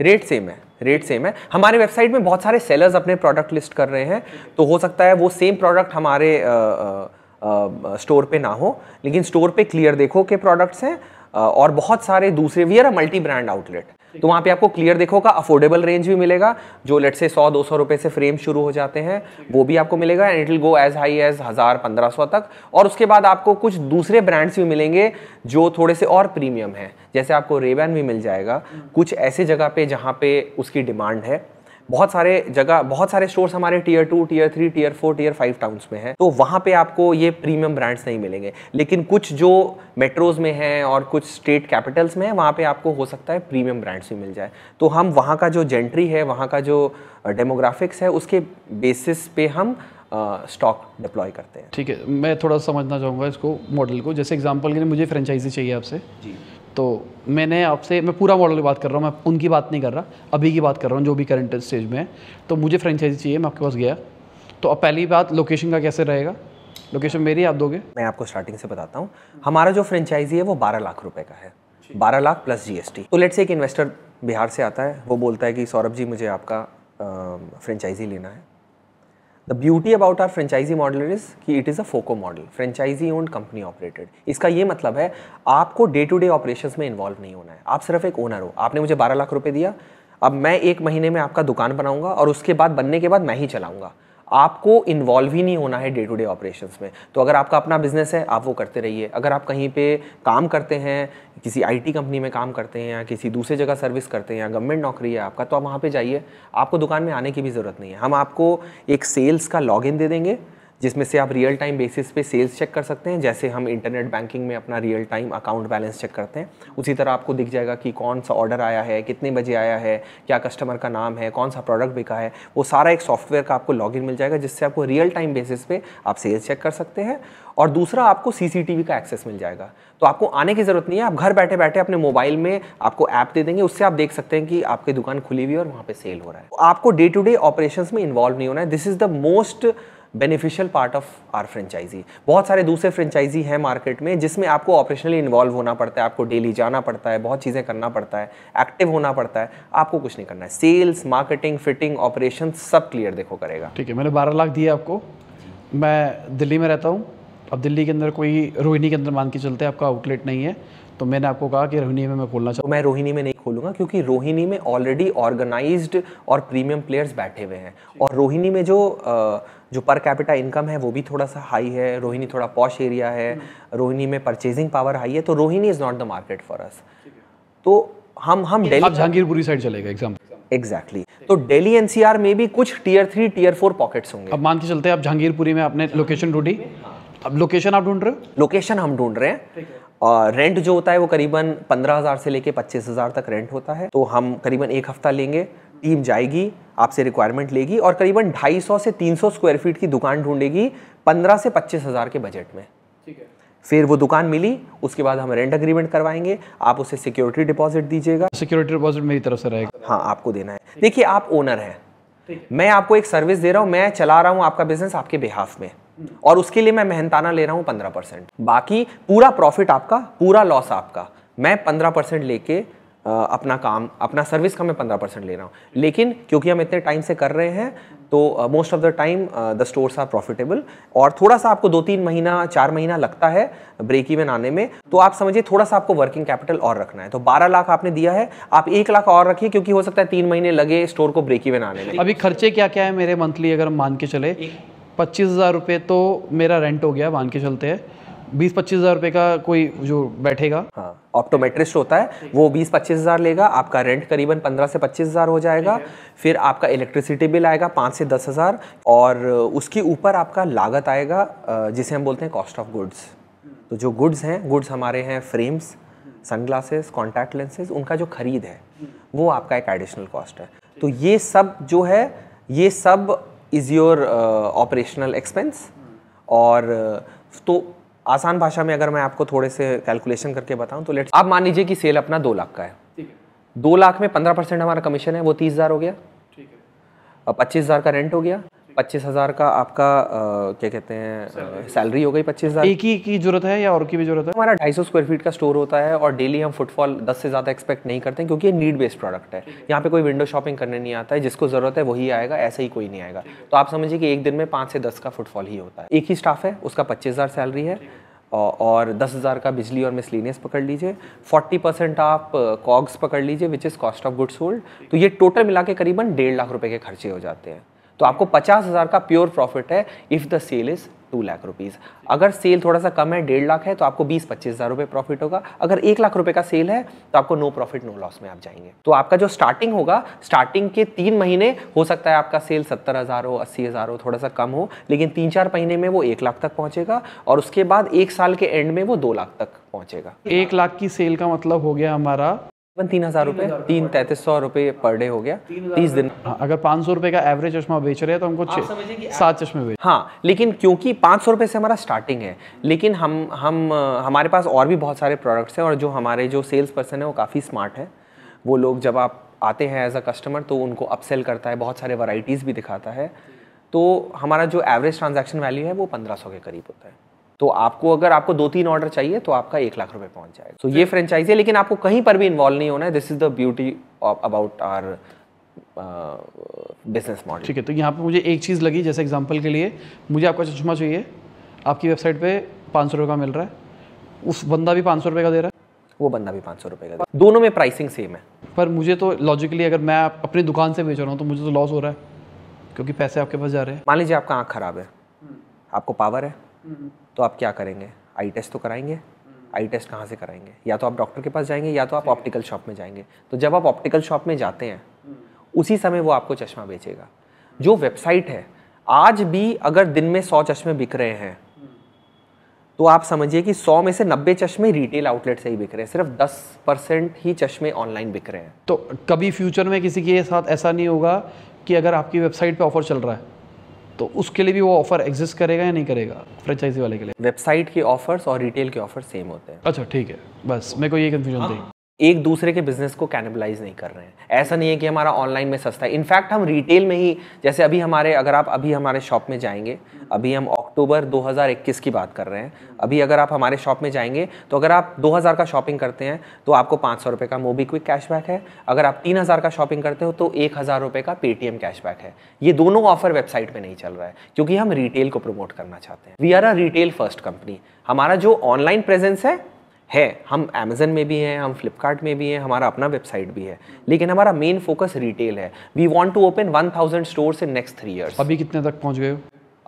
रेट सेम है रेट सेम है हमारे वेबसाइट में बहुत सारे सेलर्स अपने प्रोडक्ट लिस्ट कर रहे हैं तो हो सकता है वो सेम प्रोडक्ट हमारे स्टोर पे ना हो लेकिन स्टोर पे क्लियर देखो के प्रोडक्ट्स हैं और बहुत सारे दूसरे we are a multi brand outlet तो वहाँ पे आपको क्लियर देखोगा अफोर्डेबल रेंज भी मिलेगा जो लेट से सौ दो सौ रुपये से फ्रेम शुरू हो जाते हैं वो भी आपको मिलेगा and it will go as high as हज़ार पंद्रह सौ तक और उसके बाद आपको कुछ दूसरे ब्रांड्स भी मिलेंगे जो थोड़े से और प्रीमियम हैं जैसे आपको रेबैन भी मिल जाएगा कुछ ऐसे जगह पे जहाँ पे उसकी डिमांड है बहुत सारे जगह बहुत सारे स्टोर्स हमारे tier two tier three tier four tier five towns में हैं तो वहाँ पे आपको ये प्रीमियम ब्रांड्स नहीं मिलेंगे लेकिन कुछ जो मेट्रोज में हैं और कुछ स्टेट कैपिटल्स में हैं वहाँ पे आपको हो सकता है प्रीमियम ब्रांड्स भी मिल जाए तो हम वहाँ का जो जेंट्री है वहाँ का जो डेमोग्राफिक्स है उसके बेसिस पे हम स्टॉक uh, डिप्लॉय करते हैं ठीक है मैं थोड़ा समझना चाहूँगा इसको मॉडल को जैसे एग्जाम्पल के लिए मुझे फ्रेंचाइजी चाहिए आपसे जी तो मैंने आपसे मैं पूरा मॉडल की बात कर रहा हूँ मैं उनकी बात नहीं कर रहा अभी की बात कर रहा हूँ जो भी करंट स्टेज में है तो मुझे फ्रेंचाइजी चाहिए मैं आपके पास गया तो अब पहली बात लोकेशन का कैसे रहेगा लोकेशन मेरी आप दोगे मैं आपको स्टार्टिंग से बताता हूँ हमारा जो फ्रेंचाइजी है वो बारह लाख रुपये का है बारह लाख प्लस एस तो लेट से एक इन्वेस्टर बिहार से आता है वो बोलता है कि सौरभ जी मुझे आपका फ्रेंचाइजी लेना है the beauty about our franchisee model is कि it is a FOCO model franchisee own company operated इसका ये मतलब है आपको डे टू डे ऑपरेशन में इन्वॉल्व नहीं होना है आप सिर्फ एक ओनर हो आपने मुझे बारह लाख रुपये दिया अब मैं एक महीने में आपका दुकान बनाऊंगा और उसके बाद बनने के बाद मैं ही चलाऊंगा आपको इन्वॉल्व ही नहीं होना है डे टू डे ऑपरेशंस में तो अगर आपका अपना बिजनेस है आप वो करते रहिए अगर आप कहीं पे काम करते हैं किसी आईटी कंपनी में काम करते हैं या किसी दूसरी जगह सर्विस करते हैं या गवर्नमेंट नौकरी है आपका तो आप वहाँ पर जाइए आपको दुकान में आने की भी ज़रूरत नहीं है हम आपको एक सेल्स का लॉगिन दे देंगे जिसमें से आप रियल टाइम बेसिस पे सेल्स चेक कर सकते हैं जैसे हम इंटरनेट बैंकिंग में अपना real time account balance check करते हैं उसी तरह आपको दिख जाएगा कि कौन सा ऑर्डर आया है कितने बजे आया है क्या कस्टमर का नाम है कौन सा प्रोडक्ट बिका है वो सारा एक सॉफ्टवेयर का आपको लॉगिन मिल जाएगा जिससे आपको रियल टाइम बेसिस पे आप सेल्स चेक कर सकते हैं और दूसरा आपको सीसीटीवी का एक्सेस मिल जाएगा तो आपको आने की ज़रूरत नहीं है आप घर बैठे बैठे अपने मोबाइल में आपको ऐप दे देंगे उससे आप देख सकते हैं कि आपकी दुकान खुली हुई है और वहाँ पे सेल हो रहा है आपको डे टू डे ऑपरेशन में इन्वॉल्व नहीं होना है this is the most beneficial part of our franchisee बहुत सारे दूसरे फ्रेंचाइजी हैं मार्केट में जिसमें आपको ऑपरेशनली इन्वॉल्व होना पड़ता है आपको डेली जाना पड़ता है बहुत चीज़ें करना पड़ता है एक्टिव होना पड़ता है आपको कुछ नहीं करना है सेल्स मार्केटिंग फिटिंग ऑपरेशन सब क्लियर देखो करेगा ठीक है मैंने बारह लाख दिए आपको मैं दिल्ली में रहता हूँ अब दिल्ली के अंदर कोई रोहिणी के अंदर मान के चलते आपका आउटलेट नहीं है तो मैंने आपको कहा कि रोहिणी में मैं खोलना चाहूँ तो मैं रोहिणी में नहीं खोलूंगा क्योंकि रोहिणी में ऑलरेडी ऑर्गेनाइज्ड और प्रीमियम प्लेयर्स बैठे हुए हैं और रोहिणी में जो आ, जो पर कैपिटा इनकम है वो भी थोड़ा सा हाई है रोहिणी थोड़ा पॉश एरिया है हम्म। रोहिणी में परचेजिंग पावर हाई है तो Rohini is not the market for us तो हम हम डेली आप जहांगीरपुरी साइड चलेगा एग्जाम्पल एग्जैक्टली exactly. तो डेली एनसीआर में भी कुछ tier three tier four pockets होंगे अब मान के चलते हैं आप जहांगीरपुरी में आपने लोकेशन ढूंढी हाँ। अब लोकेशन आप ढूंढ रहे हो लोकेशन हम ढूंढ रहे हैं और रेंट जो होता है वो करीबन पंद्रह हज़ार से लेके पच्चीस हज़ार तक रेंट होता है तो हम करीबन एक हफ्ता लेंगे टीम जाएगी आपसे रिक्वायरमेंट लेगी और करीबन 250 से 300 स्क्वायर फीट की दुकान ढूंढेगी 15 से पच्चीस हज़ार के बजट में ठीक है फिर वो दुकान मिली उसके बाद हम रेंट अग्रीमेंट करवाएंगे आप उसे सिक्योरिटी डिपॉजिट दीजिएगा सिक्योरिटी डिपॉजिट मेरी तरफ से रहेगा हाँ आपको देना है देखिए आप ओनर हैं मैं आपको एक सर्विस दे रहा हूँ मैं चला रहा हूँ आपका बिजनेस आपके बिहाफ में हम्म। और उसके लिए मैं मेहनताना ले रहा हूँ पंद्रह परसेंट बाकी पूरा प्रॉफिट आपका पूरा लॉस आपका मैं पंद्रह परसेंट लेके अपना काम अपना सर्विस का मैं पंद्रह परसेंट ले रहा हूँ लेकिन क्योंकि हम इतने टाइम से कर रहे हैं तो most of the time the stores are profitable और थोड़ा सा आपको दो तीन महीना चार महीना लगता है ब्रेक इवन आने में तो आप समझिए थोड़ा सा आपको वर्किंग कैपिटल और रखना है तो बारह लाख आपने दिया है आप एक लाख और रखिए क्योंकि हो सकता है तीन महीने लगे स्टोर को ब्रेक इवन आने में अभी खर्चे क्या क्या है मेरे मंथली अगर हम मान के चले पच्चीस हज़ार रुपये तो मेरा रेंट हो गया मान के चलते हैं बीस पच्चीस हज़ार रुपये का कोई जो बैठेगा हाँ ऑप्टोमेट्रिस्ट होता है वो बीस पच्चीस हज़ार लेगा आपका रेंट करीबन पंद्रह से पच्चीस हज़ार हो जाएगा फिर आपका इलेक्ट्रिसिटी बिल आएगा पाँच से दस हज़ार और उसके ऊपर आपका लागत आएगा जिसे हम बोलते हैं कॉस्ट ऑफ गुड्स तो जो गुड्स हैं गुड्स हमारे हैं फ्रेम्स सनग्लासेस कॉन्टैक्ट लेंसेज उनका जो खरीद है वो आपका एक एडिशनल कॉस्ट है तो ये सब जो है ये सब इज़ योर ऑपरेशनल एक्सपेंस और तो आसान भाषा में अगर मैं आपको थोड़े से कैलकुलेशन करके बताऊं तो लेट आप मान लीजिए कि सेल अपना दो लाख का है ठीक है दो लाख में पंद्रह परसेंट हमारा कमीशन है वो तीस हज़ार हो गया ठीक है पच्चीस हज़ार का रेंट हो गया पच्चीस हज़ार का आपका क्या कहते हैं सैलरी हो गई पच्चीस हज़ार एक ही की जरूरत है या और की भी जरूरत है हमारा ढाई सौ स्क्वायर फीट का स्टोर होता है और डेली हम फुटफॉल दस से ज़्यादा एक्सपेक्ट नहीं करते क्योंकि ये नीड बेस्ड प्रोडक्ट है यहाँ पे कोई विंडो शॉपिंग करने नहीं आता है जिसको ज़रूरत है वही आएगा ऐसा ही कोई नहीं आएगा तो आप समझिए कि एक दिन में पाँच से दस का फुटफॉल ही होता है एक ही स्टाफ है उसका पच्चीस हज़ार सैलरी है और दस हज़ार का बिजली और मिसलिनियस पकड़ लीजिए फोर्टी परसेंट आप कॉग्स पकड़ लीजिए which is cost of goods sold तो ये टोटल मिला के करीबन डेढ़ लाख रुपए के खर्चे हो जाते हैं तो आपको पचास हज़ार का प्योर प्रॉफिट है if the sale is two lakh rupees अगर सेल थोड़ा सा कम है डेढ़ लाख है तो आपको बीस पच्चीस हज़ार रुपये प्रॉफिट होगा अगर एक लाख रुपये का सेल है तो आपको नो प्रॉफिट नो लॉस में आप जाएंगे तो आपका जो स्टार्टिंग होगा स्टार्टिंग के तीन महीने हो सकता है आपका सेल सत्तर हज़ार हो अस्सी हज़ार हो थोड़ा सा कम हो लेकिन तीन चार महीने में वो एक लाख तक पहुँचेगा और उसके बाद एक साल के एंड में वो दो लाख तक पहुँचेगा एक लाख की सेल का मतलब हो गया हमारा तीन हज़ार रुपये तीन तैंतीस सौ रुपये पर डे हो गया तीस दिन हाँ, अगर पाँच सौ रुपये का एवरेज चश्मा बेच रहे हैं तो हमको सात चश्मे बेच हाँ लेकिन क्योंकि पाँच सौ रुपये से हमारा स्टार्टिंग है लेकिन हम हम हमारे पास और भी बहुत सारे प्रोडक्ट्स हैं और जो हमारे जो सेल्स पर्सन है वो काफ़ी स्मार्ट है वो लोग जब आप आते हैं एज अ कस्टमर तो उनको अपसेल करता है बहुत सारे वराइटीज़ भी दिखाता है तो हमारा जो एवरेज ट्रांजेक्शन वैल्यू है वो पंद्रह सौ के करीब होता है तो आपको अगर आपको दो तीन ऑर्डर चाहिए तो आपका एक लाख रुपए पहुंच जाएगा तो so, ये फ्रेंचाइजी है लेकिन आपको कहीं पर भी इन्वॉल्व नहीं होना है this is the beauty about our business model ठीक है तो यहाँ पर मुझे एक चीज़ लगी जैसे एग्जाम्पल के लिए मुझे आपका चश्मा चाहिए आपकी वेबसाइट पर पाँच सौ रुपये का मिल रहा है उस बंदा भी पाँच सौ रुपये का दे रहा है वो बंदा भी पाँच सौ रुपये का दोनों में प्राइसिंग सेम है पर मुझे तो लॉजिकली अगर मैं अपनी दुकान से बेच रहा हूँ तो मुझे तो लॉस हो रहा है क्योंकि पैसे आपके पास जा रहे हैं मान लीजिए आपका आँख खराब है हम्म। आपको पावर है हम्म। तो आप क्या करेंगे आई टेस्ट तो कराएंगे आई हम्म। टेस्ट कहाँ से कराएंगे या तो आप डॉक्टर के पास जाएंगे या तो आप ऑप्टिकल शॉप में जाएंगे तो जब आप ऑप्टिकल शॉप में जाते हैं हम्म। उसी समय वो आपको चश्मा बेचेगा जो वेबसाइट है आज भी अगर दिन में सौ चश्मे बिक रहे हैं हम्म। तो आप समझिए कि 100 में से 90 चश्मे रिटेल आउटलेट से ही बिक रहे हैं सिर्फ 10 परसेंट ही चश्मे ऑनलाइन बिक रहे हैं तो कभी फ्यूचर में किसी के साथ ऐसा नहीं होगा कि अगर आपकी वेबसाइट पे ऑफर चल रहा है तो उसके लिए भी वो ऑफर एग्जिस्ट करेगा या नहीं करेगा फ्रेंचाइजी वाले के लिए वेबसाइट के ऑफर्स और रिटेल के ऑफर सेम होते हैं अच्छा ठीक है बस मेरे को ये कन्फ्यूजन हाँ। थी एक दूसरे के बिजनेस को कैनिबलाइज नहीं कर रहे हैं ऐसा नहीं है कि हमारा ऑनलाइन में सस्ता है इनफैक्ट हम रिटेल में ही जैसे अभी हमारे अगर आप अभी हमारे शॉप में जाएंगे अभी हम अक्टूबर 2021 की बात कर रहे हैं अभी अगर आप हमारे शॉप में जाएंगे तो अगर आप 2000 का शॉपिंग करते हैं तो आपको पाँच सौ का मोबीक्विक कैशबैक है अगर आप 3000 का शॉपिंग करते हो तो एक हज़ार रुपये का पेटीएम कैशबैक है ये दोनों ऑफर वेबसाइट पर नहीं चल रहा है क्योंकि हम रिटेल को प्रमोट करना चाहते हैं we are a retail first company हमारा जो ऑनलाइन प्रेजेंस है है हम अमेजन में भी हैं हम फ्लिपकार्ट में भी हैं हमारा अपना वेबसाइट भी है लेकिन हमारा मेन फोकस रिटेल है we want to open 1000 stores in next three year अभी कितने तक पहुंच गए हो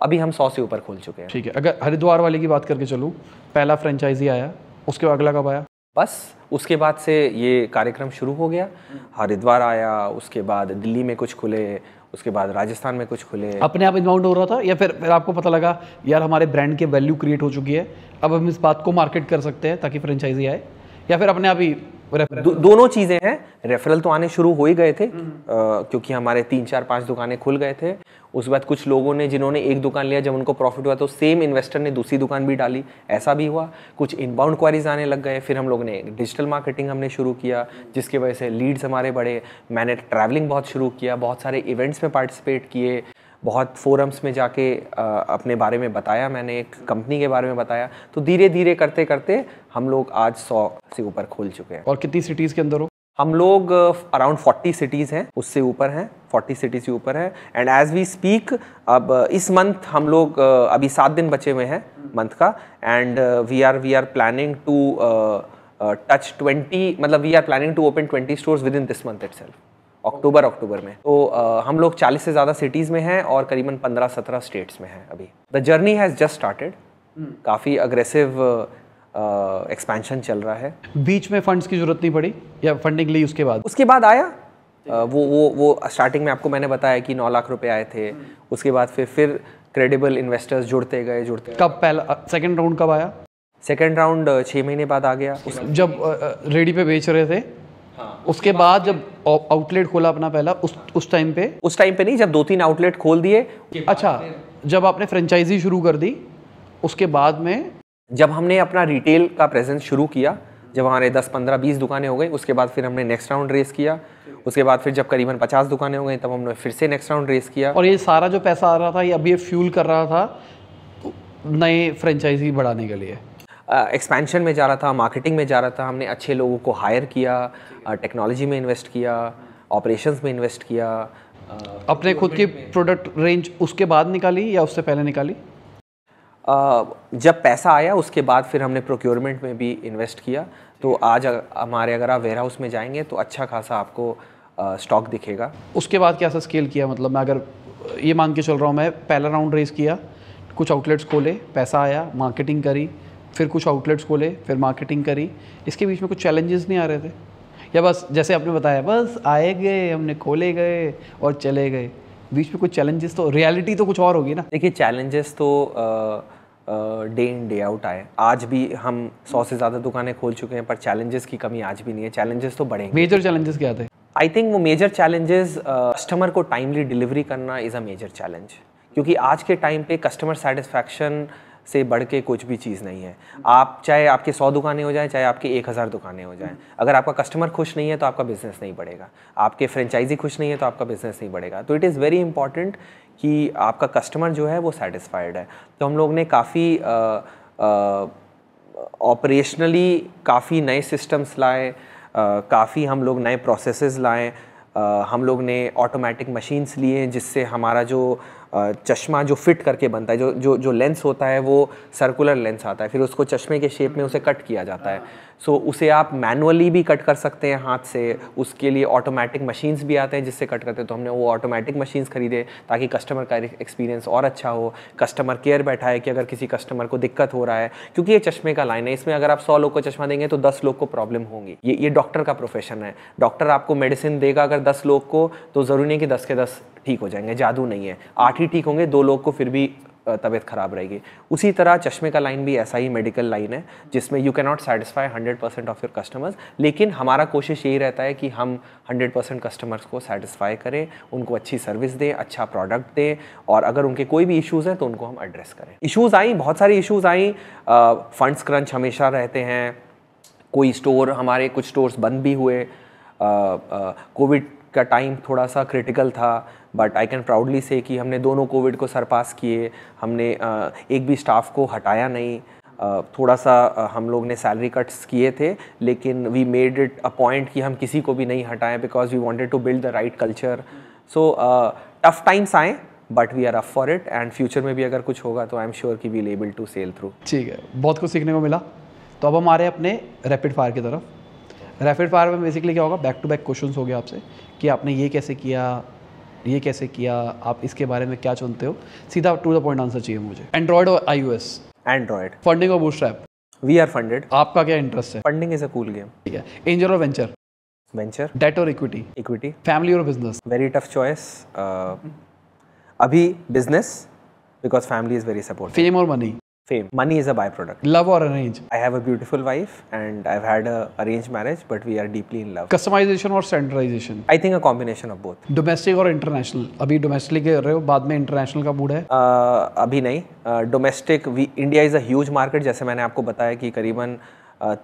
अभी हम सौ से ऊपर खोल चुके हैं ठीक है अगर हरिद्वार वाले की बात करके चलूँ पहला फ्रेंचाइजी आया उसके बाद अगला कब आया बस उसके बाद से ये कार्यक्रम शुरू हो गया हरिद्वार आया उसके बाद दिल्ली में कुछ खुले उसके बाद राजस्थान में कुछ खुले अपने आप इनबाउंड हो रहा था या फिर फिर आपको पता लगा यार हमारे ब्रांड के वैल्यू क्रिएट हो चुकी है अब हम इस बात को मार्केट कर सकते हैं ताकि फ्रेंचाइजी आए या फिर अपने आप ही तो दोनों चीज़ें हैं रेफरल तो आने शुरू हो ही गए थे आ, हम्म। क्योंकि हमारे तीन चार पांच दुकानें खुल गए थे उस बाद कुछ लोगों ने जिन्होंने एक दुकान लिया जब उनको प्रॉफिट हुआ तो सेम इन्वेस्टर ने दूसरी दुकान भी डाली ऐसा भी हुआ कुछ इनबाउंड क्वारीज आने लग गए फिर हम लोग ने डिजिटल मार्केटिंग हमने शुरू किया जिसकी वजह से लीड्स हमारे बढ़े मैंने ट्रैवलिंग बहुत शुरू किया बहुत सारे इवेंट्स में पार्टिसिपेट किए बहुत फोरम्स में जाके अपने बारे में बताया मैंने एक कंपनी के बारे में बताया तो धीरे धीरे करते करते हम लोग आज सौ से ऊपर खोल चुके हैं और कितनी सिटीज़ के अंदर हो हम लोग अराउंड फोर्टी सिटीज़ हैं उससे ऊपर हैं फोर्टी सिटीज़ से ऊपर हैं एंड एज वी स्पीक अब इस मंथ हम लोग अभी सात दिन बचे हुए हैं मंथ का and we are we are planning to touch twenty मतलब we are planning to open twenty stores within this month it October October में तो आ, हम लोग 40 से ज़्यादा सिटीज़ में हैं और करीबन 15-17 स्टेट्स में हैं अभी the journey has just started काफ़ी अग्रेसिव एक्सपेंशन चल रहा है बीच में फंड्स की ज़रूरत नहीं पड़ी या फंडिंग ली उसके बाद उसके बाद आया आ, वो वो वो स्टार्टिंग में आपको मैंने बताया कि नौ लाख रुपए आए थे hmm. उसके बाद फिर फिर क्रेडिबल इन्वेस्टर्स जुड़ते गए जुड़ते कब पहला सेकेंड राउंड कब आया सेकेंड राउंड छः महीने बाद आ गया जब रेडी पे बेच रहे थे हाँ। उसके बाद जब आउटलेट खोला अपना पहला उस उस टाइम पे उस टाइम पे नहीं जब दो तीन आउटलेट खोल दिए अच्छा जब आपने फ्रेंचाइजी शुरू कर दी उसके बाद में जब हमने अपना रिटेल का प्रेजेंस शुरू किया जब हमारे 10, 15, 20 दुकानें हो गई उसके बाद फिर हमने नेक्स्ट राउंड रेस किया उसके बाद फिर जब करीबन 50 दुकानें हो गई तब हमने फिर से नेक्स्ट राउंड रेस किया और ये सारा जो पैसा आ रहा था ये अभी ये फ्यूल कर रहा था नए फ्रेंचाइजी बढ़ाने के लिए एक्सपेंशन में जा रहा था मार्केटिंग में जा रहा था हमने अच्छे लोगों को हायर किया टेक्नोलॉजी में इन्वेस्ट किया ऑपरेशंस में इन्वेस्ट किया अपने खुद की प्रोडक्ट रेंज उसके बाद निकाली या उससे पहले निकाली जब पैसा आया उसके बाद फिर हमने प्रोक्योरमेंट में भी इन्वेस्ट किया तो आज हमारे अगर आप वेयर हाउस में जाएंगे तो अच्छा खासा आपको स्टॉक दिखेगा उसके बाद क्या सा स्केल किया मतलब मैं अगर ये मान के चल रहा हूँ मैं पहला राउंड रेस किया कुछ आउटलेट्स खोले पैसा आया मार्केटिंग करी फिर कुछ आउटलेट्स खोले फिर मार्केटिंग करी इसके बीच में कुछ चैलेंजेस नहीं आ रहे थे या बस जैसे आपने बताया बस आए गए हमने खोले गए और चले गए बीच में कुछ चैलेंजेस तो रियलिटी तो कुछ और होगी ना देखिए चैलेंजेस तो डे इन डे आउट आए आज भी हम सौ से ज़्यादा दुकानें खोल चुके हैं पर चैलेंजेस की कमी आज भी नहीं है चैलेंजेस तो बड़े मेजर चैलेंजेस क्या थे आई थिंक वो मेजर चैलेंजेस कस्टमर को टाइमली डिलीवरी करना इज़ अ मेजर चैलेंज क्योंकि आज के टाइम पे कस्टमर सेटिस्फैक्शन से बढ़ के कुछ भी चीज़ नहीं है आप चाहे आपके सौ दुकानें हो जाएं चाहे आपके एक हज़ार दुकानें हो जाएं अगर आपका कस्टमर खुश नहीं है तो आपका बिज़नेस नहीं बढ़ेगा आपके फ्रेंचाइजी खुश नहीं है तो आपका बिज़नेस नहीं बढ़ेगा तो इट इज़ वेरी इंपॉर्टेंट कि आपका कस्टमर जो है वो सेटिस्फाइड है तो हम लोग ने काफ़ी ऑपरेशनली काफ़ी नए सिस्टम्स लाए काफ़ी हम लोग नए प्रोसेसेस लाए हम लोग ने ऑटोमेटिक मशीन्स लिए जिससे हमारा जो चश्मा जो फिट करके बनता है जो जो जो लेंस होता है वो सर्कुलर लेंस आता है फिर उसको चश्मे के शेप में उसे कट किया जाता है सो so, उसे आप मैनुअली भी कट कर सकते हैं हाथ से उसके लिए ऑटोमेटिक मशीन्स भी आते हैं जिससे कट करते हैं तो हमने वो ऑटोमेटिक मशीन्स खरीदे ताकि कस्टमर का एक्सपीरियंस और अच्छा हो कस्टमर केयर बैठा है कि अगर किसी कस्टमर को दिक्कत हो रहा है क्योंकि ये चश्मे का लाइन है इसमें अगर आप सौ लोग को चश्मा देंगे तो दस लोग को प्रॉब्लम होंगी ये ये डॉक्टर का प्रोफेशन है डॉक्टर आपको मेडिसिन देगा अगर दस लोग को तो ज़रूरी नहीं कि दस के दस ठीक हो जाएंगे जादू नहीं है आठ ही ठीक होंगे दो लोग को फिर भी तबीयत ख़राब रहेगी उसी तरह चश्मे का लाइन भी ऐसा ही मेडिकल लाइन है जिसमें you can not satisfy hundred percent of your customers लेकिन हमारा कोशिश यही रहता है कि हम हंड्रेड परसेंट कस्टमर्स को सेटिस्फाई करें उनको अच्छी सर्विस दें अच्छा प्रोडक्ट दें और अगर उनके कोई भी इशूज़ हैं तो उनको हम एड्रेस करें इशूज़ आई बहुत सारी इशूज़ आई फंड्स क्रंच हमेशा रहते हैं कोई स्टोर हमारे कुछ स्टोर्स बंद भी हुए कोविड का टाइम थोड़ा सा क्रिटिकल था बट आई कैन प्राउडली से कि हमने दोनों कोविड को सरपास किए हमने एक भी स्टाफ को हटाया नहीं थोड़ा सा हम लोग ने सैलरी कट्स किए थे लेकिन we made it a point कि हम किसी को भी नहीं हटाएं because we wanted to build the right culture so tough times आए but we are up for it and future में भी अगर कुछ होगा तो आई एम श्योर की we'll able to sell through ठीक है बहुत कुछ सीखने को मिला तो अब हम आ रहे हैं अपने रैपिड फायर की तरफ रैपिड फायर में बेसिकली क्या होगा बैक टू बैक क्वेश्चन हो गया आपसे कि आपने ये कैसे किया ये कैसे किया आप इसके बारे में क्या चुनते हो सीधा टू द पॉइंट आंसर चाहिए मुझे एंड्रॉयड और आई एंड्रॉयड फंडिंग और बूटस्ट्रैप वी आर फंडेड आपका क्या इंटरेस्ट है funding is a cool game ठीक है एंजल और वेंचर वेंचर डेट और इक्विटी इक्विटी फैमिली और बिजनेस वेरी टफ चॉइस अभी business because family is very support fame और money fame. Money is a byproduct. Love or arrange? I have a beautiful wife and I've had a arranged marriage, but we are deeply in love. Customization or centralization I think a combination of both. Domestic or international? abhi domestic कर rahe ho baad mein international ka mood hai Uh, abhi nahi Uh, domestic, we, India is a huge market jaise maine aapko bataya ki kareeban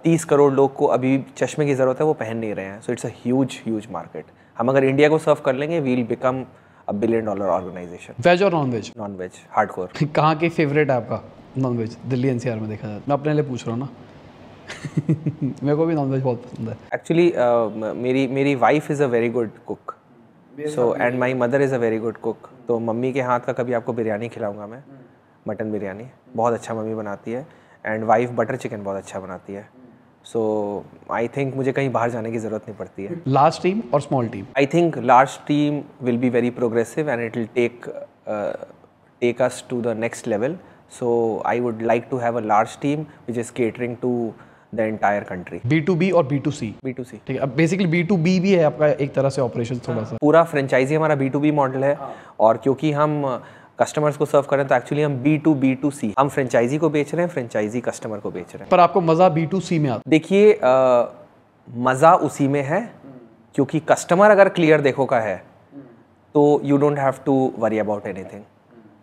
तीस करोड़ लोग को अभी चश्मे की ज़रूरत है वो पहन नहीं रहे हैं so it's a huge huge market हम अगर इंडिया को सर्व कर लेंगे we'll become a billion dollar organisation veg और non veg non veg hardcore कहाँ की फेवरेट है आपका नॉन वेज दिल्ली एनसीआर में देखा जाता है मैं अपने लिए पूछ रहा हूँ ना मेरे को भी नॉन वेज बहुत पसंद है एक्चुअली uh, मेरी मेरी wife is a very good cook so and my mother is a very good cook तो मम्मी के हाथ का कभी आपको बिरयानी खिलाऊंगा मैं हम्म। मटन बिरयानी बहुत अच्छा मम्मी बनाती है एंड वाइफ बटर चिकन बहुत अच्छा बनाती है सो आई थिंक मुझे कहीं बाहर जाने की ज़रूरत नहीं पड़ती है लार्ज टीम और small team I think large team will be very progressive and it will take take us to the next level So I would like to have a large team which is catering to the entire country B to B और B to C B to C ठीक है अब basically B to B भी है आपका एक तरह से ऑपरेशन थोड़ा सा पूरा फ्रेंचाइजी हमारा बी टू बी मॉडल है हाँ। और क्योंकि हम कस्टमर्स uh, को सर्व करें तो एक्चुअली हम B to B to C हम फ्रेंचाइजी को बेच रहे हैं फ्रेंचाइजी कस्टमर को बेच रहे हैं पर आपको मज़ा बी टू सी में आता देखिए uh, मज़ा उसी में है क्योंकि कस्टमर अगर क्लियर देखो का है हम्म। तो you don't have to worry about anything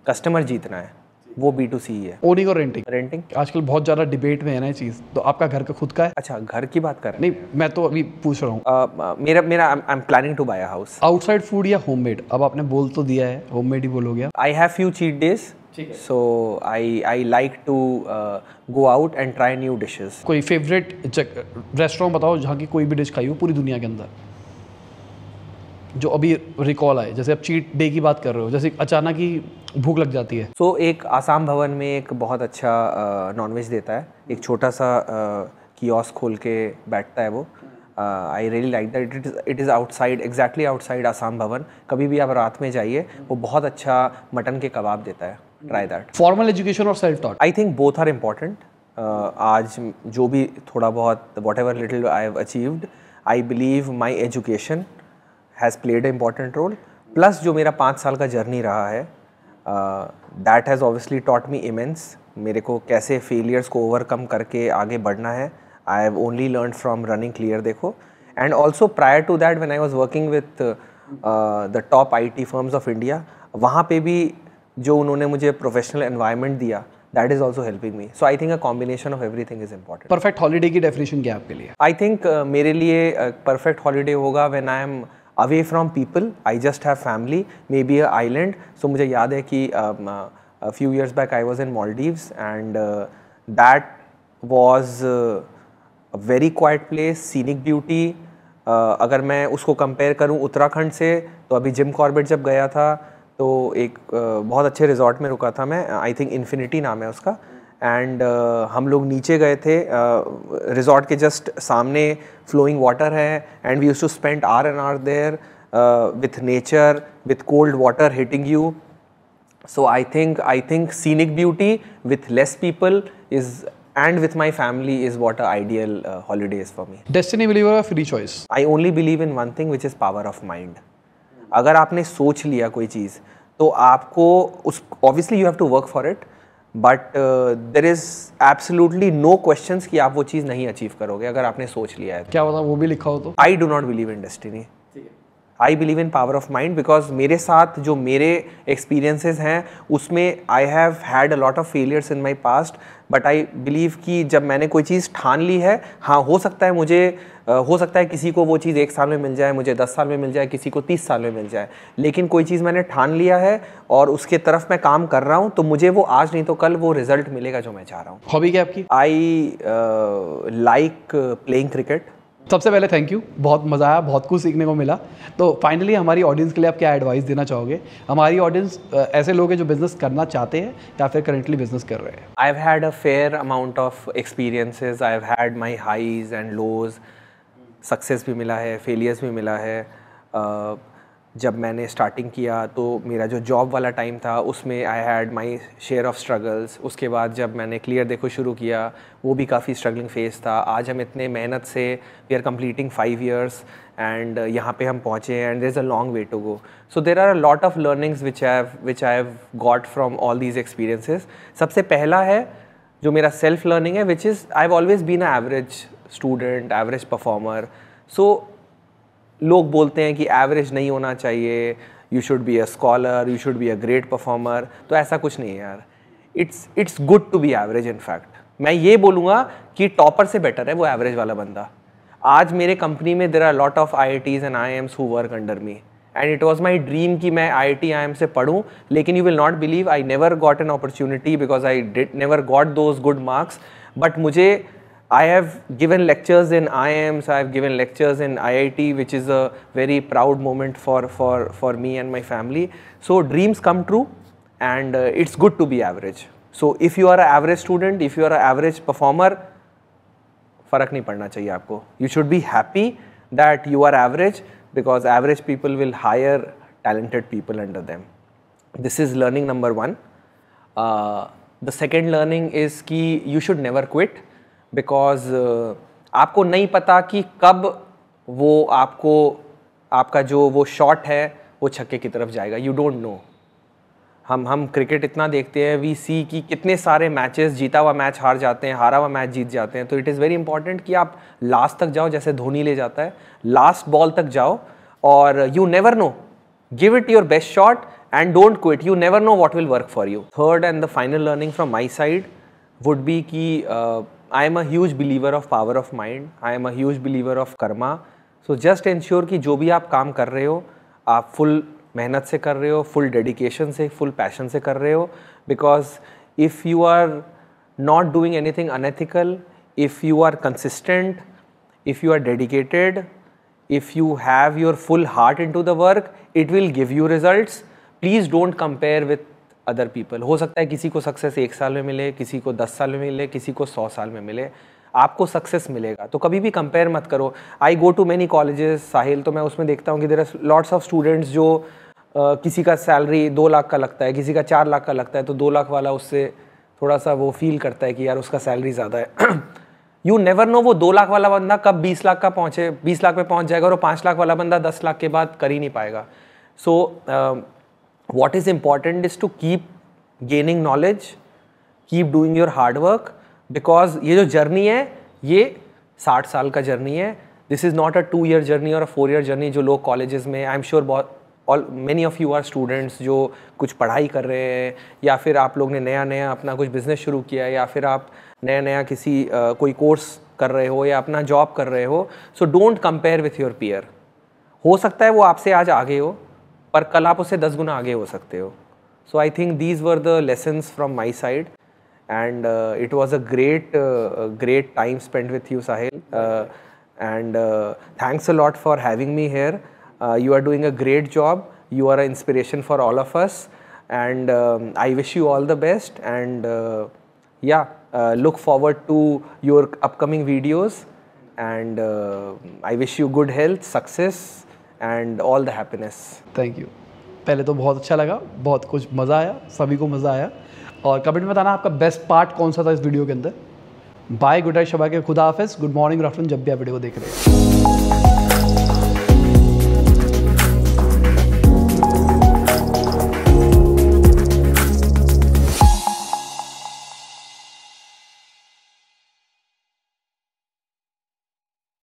customer जीतना है वो बी टू सी है ओनिंग और रेंटिंग रेंटिंग आजकल बहुत ज्यादा डिबेट में है ना चीज तो आपका घर का खुद का है अच्छा घर की बात कर नहीं मैं तो अभी पूछ रहा हूँ मेरा मेरा I am planning to buy house outside food या होममेड अब आपने बोल तो दिया है होममेड ही बोलो गया I have few cheat days so I I like to go out and try new dishes कोई फेवरेट रेस्टोरेंट बताओ जहाँ की कोई भी डिश खाई हो पूरी दुनिया के अंदर जो अभी रिकॉल आए जैसे आप चीट डे की बात कर रहे हो जैसे अचानक ही भूख लग जाती है सो so, एक आसाम भवन में एक बहुत अच्छा नॉनवेज देता है एक छोटा सा कियोस्क खोल के बैठता है वो I really like that it is it is outside exactly outside Assam Bhavan कभी भी आप रात में जाइए वो बहुत अच्छा मटन के कबाब देता है ट्राई दैट फॉर्मल एजुकेशन और self taught I think both are important आज जो भी थोड़ा बहुत whatever little I have achieved I believe my education has played a important role plus जो मेरा पाँच साल का जर्नी रहा है that has obviously taught me immense मेरे को कैसे फेलियर्स को ओवरकम करके आगे बढ़ना है I have only learn from running clear देखो and also prior to that when I was working with the top I T firms of India वहाँ पे भी जो उन्होंने मुझे प्रोफेशनल एनवायरमेंट दिया that is also helping me so I think a combination of everything is important perfect holiday की definition क्या आपके लिए आई थिंक uh, मेरे लिए परफेक्ट uh, हॉलीडे होगा when I am away from people I just have family maybe a island so मुझे याद है कि few years back I was in Maldives and that was very quiet place scenic beauty अगर मैं उसको compare करूँ उत्तराखंड से तो अभी जिम कॉर्बेट जब गया था तो एक uh, बहुत अच्छे रिजॉर्ट में रुका था मैं आई थिंक इन्फिनिटी नाम है उसका एंड uh, हम लोग नीचे गए थे रिजॉर्ट uh, के जस्ट सामने फ्लोइंग वाटर है and we use to spend hours and hours there with nature with cold water hitting you so I think I think scenic beauty with less people is and with my family is what ideal holiday is for me destiny believer Destiny believer or free choice? I only believe in one thing which is अगर आपने सोच लिया कोई चीज़ तो आपको उस obviously you have to work for it but there is absolutely no question कि आप वो चीज़ नहीं अचीव करोगे अगर आपने सोच लिया है तो। क्या बता वो भी लिखा हो तो I do not believe in destiny I believe in power of mind because मेरे साथ जो मेरे एक्सपीरियंसेस हैं उसमें I have had a lot of failures in my past but I believe कि जब मैंने कोई चीज़ ठान ली है हाँ हो सकता है मुझे हो सकता है किसी को वो चीज़ एक साल में मिल जाए मुझे दस साल में मिल जाए किसी को तीस साल में मिल जाए लेकिन कोई चीज़ मैंने ठान लिया है और उसके तरफ मैं काम कर रहा हूँ तो मुझे वो आज नहीं तो कल वो रिजल्ट मिलेगा जो मैं चाह रहा हूँ हॉबी क्या आपकी आई लाइक प्लेइंग क्रिकेट सबसे पहले थैंक यू बहुत मज़ा आया बहुत कुछ सीखने को मिला तो फाइनली हमारी ऑडियंस के लिए आप क्या एडवाइस देना चाहोगे हमारी ऑडियंस ऐसे लोग हैं जो बिज़नेस करना चाहते हैं या फिर करेंटली बिजनेस कर रहे हैं I had a fair amount of experiences I had my highs and lows success भी मिला है फेलियर्स भी मिला है uh, जब मैंने स्टार्टिंग किया तो मेरा जो जॉब वाला टाइम था उसमें I had my share of struggles उसके बाद जब मैंने क्लियर देखो शुरू किया वो भी काफ़ी स्ट्रगलिंग फेज़ था आज हम इतने मेहनत से we are completing five years and यहाँ पे हम पहुँचे and there is a long way to go so there are a lot of learnings which I which I have got from all these experiences सबसे पहला है जो मेरा self learning है which is I have always been a average student average performer so लोग बोलते हैं कि एवरेज नहीं होना चाहिए you should be a scholar you should be a great performer तो ऐसा कुछ नहीं है यार it's it's good to be average in fact मैं ये बोलूँगा कि टॉपर से बेटर है वो एवरेज वाला बंदा आज मेरे कंपनी में there are lot of I I Ts and I Ms who work under me and it was my dream कि मैं आई आई टी आई एम से पढ़ूँ लेकिन you will not believe I never got an opportunity because I did never got those good marks but मुझे I have given lectures in IIMs, I have given lectures in IIT, which is a very proud moment for, for, for me and my family. So dreams come true and uh, it's good to be average. So if you are an average student, if you are an average performer, farak nahi padna chahiye aapko. you should be happy that you are average because average people will hire talented people under them. This is learning number one. Uh, the second learning is that you should never quit. Because uh, आपको नहीं पता कि कब वो आपको आपका जो वो शॉट है वो छक्के की तरफ जाएगा यू डोंट नो हम हम क्रिकेट इतना देखते हैं वी सी कि कितने सारे मैचेस जीता हुआ मैच हार जाते हैं हारा हुआ मैच जीत जाते हैं तो इट इज़ वेरी इंपॉर्टेंट कि आप लास्ट तक जाओ जैसे धोनी ले जाता है लास्ट बॉल तक जाओ और you never know give it your best shot and don't quit you never know what will work for you third and the final learning from my side would be कि uh, I am a huge believer of power of mind. I am a huge believer of karma. So just ensure कि जो भी आप काम कर रहे हो आप फुल मेहनत से कर रहे हो फुल डेडिकेशन से फुल पैशन से कर रहे हो because if you are not doing anything unethical if you are consistent if you are dedicated if you have your full heart into the work it will give you result please don't compare with other people हो सकता है किसी को success एक साल में मिले किसी को दस साल में मिले किसी को सौ साल में मिले आपको सक्सेस मिलेगा तो कभी भी कंपेयर मत करो I go to many colleges Sahil तो मैं उसमें देखता हूँ कि there are lots of students जो Uh, किसी का सैलरी दो लाख का लगता है किसी का चार लाख का लगता है तो दो लाख वाला उससे थोड़ा सा वो फील करता है कि यार उसका सैलरी ज़्यादा है यू नेवर नो वो दो लाख वाला बंदा कब बीस लाख का पहुँचे बीस लाख पे पहुँच जाएगा और वो पाँच लाख वाला बंदा दस लाख के बाद कर ही नहीं पाएगा सो so, uh, what is important is to keep gaining knowledge keep doing your hard work because ये जो journey है ये 60 साल का journey है this is not a two year journey or a four year journey जो लोग colleges में I'm sure बहुत all many of you are students जो कुछ पढ़ाई कर रहे हैं या फिर आप लोग ने नया नया अपना कुछ बिज़नेस शुरू किया है या फिर आप नया नया किसी uh, कोई कोर्स कर रहे हो या अपना जॉब कर रहे हो so don't compare with your peer हो सकता है वो आपसे आज आगे हो पर कल आप उससे दस गुना आगे हो सकते हो so I think these were the lessons from my side and it was a great great time spend with you Sahil and thanks a lot for having me here you are doing a great job you are a inspiration for all of us and I wish you all the best and yeah look yeah to your upcoming videos and I wish you good health success and all the happiness thank you पहले तो बहुत अच्छा लगा बहुत कुछ मज़ा आया सभी को मज़ा आया और कमेंट में बताना आपका बेस्ट पार्ट कौन सा था इस वीडियो के अंदर बाय गुड नाइट शबा के खुदा हाफिज़ गुड मॉर्निंग गुड आफ्टरनून जब भी आप वीडियो को देख रहे हैं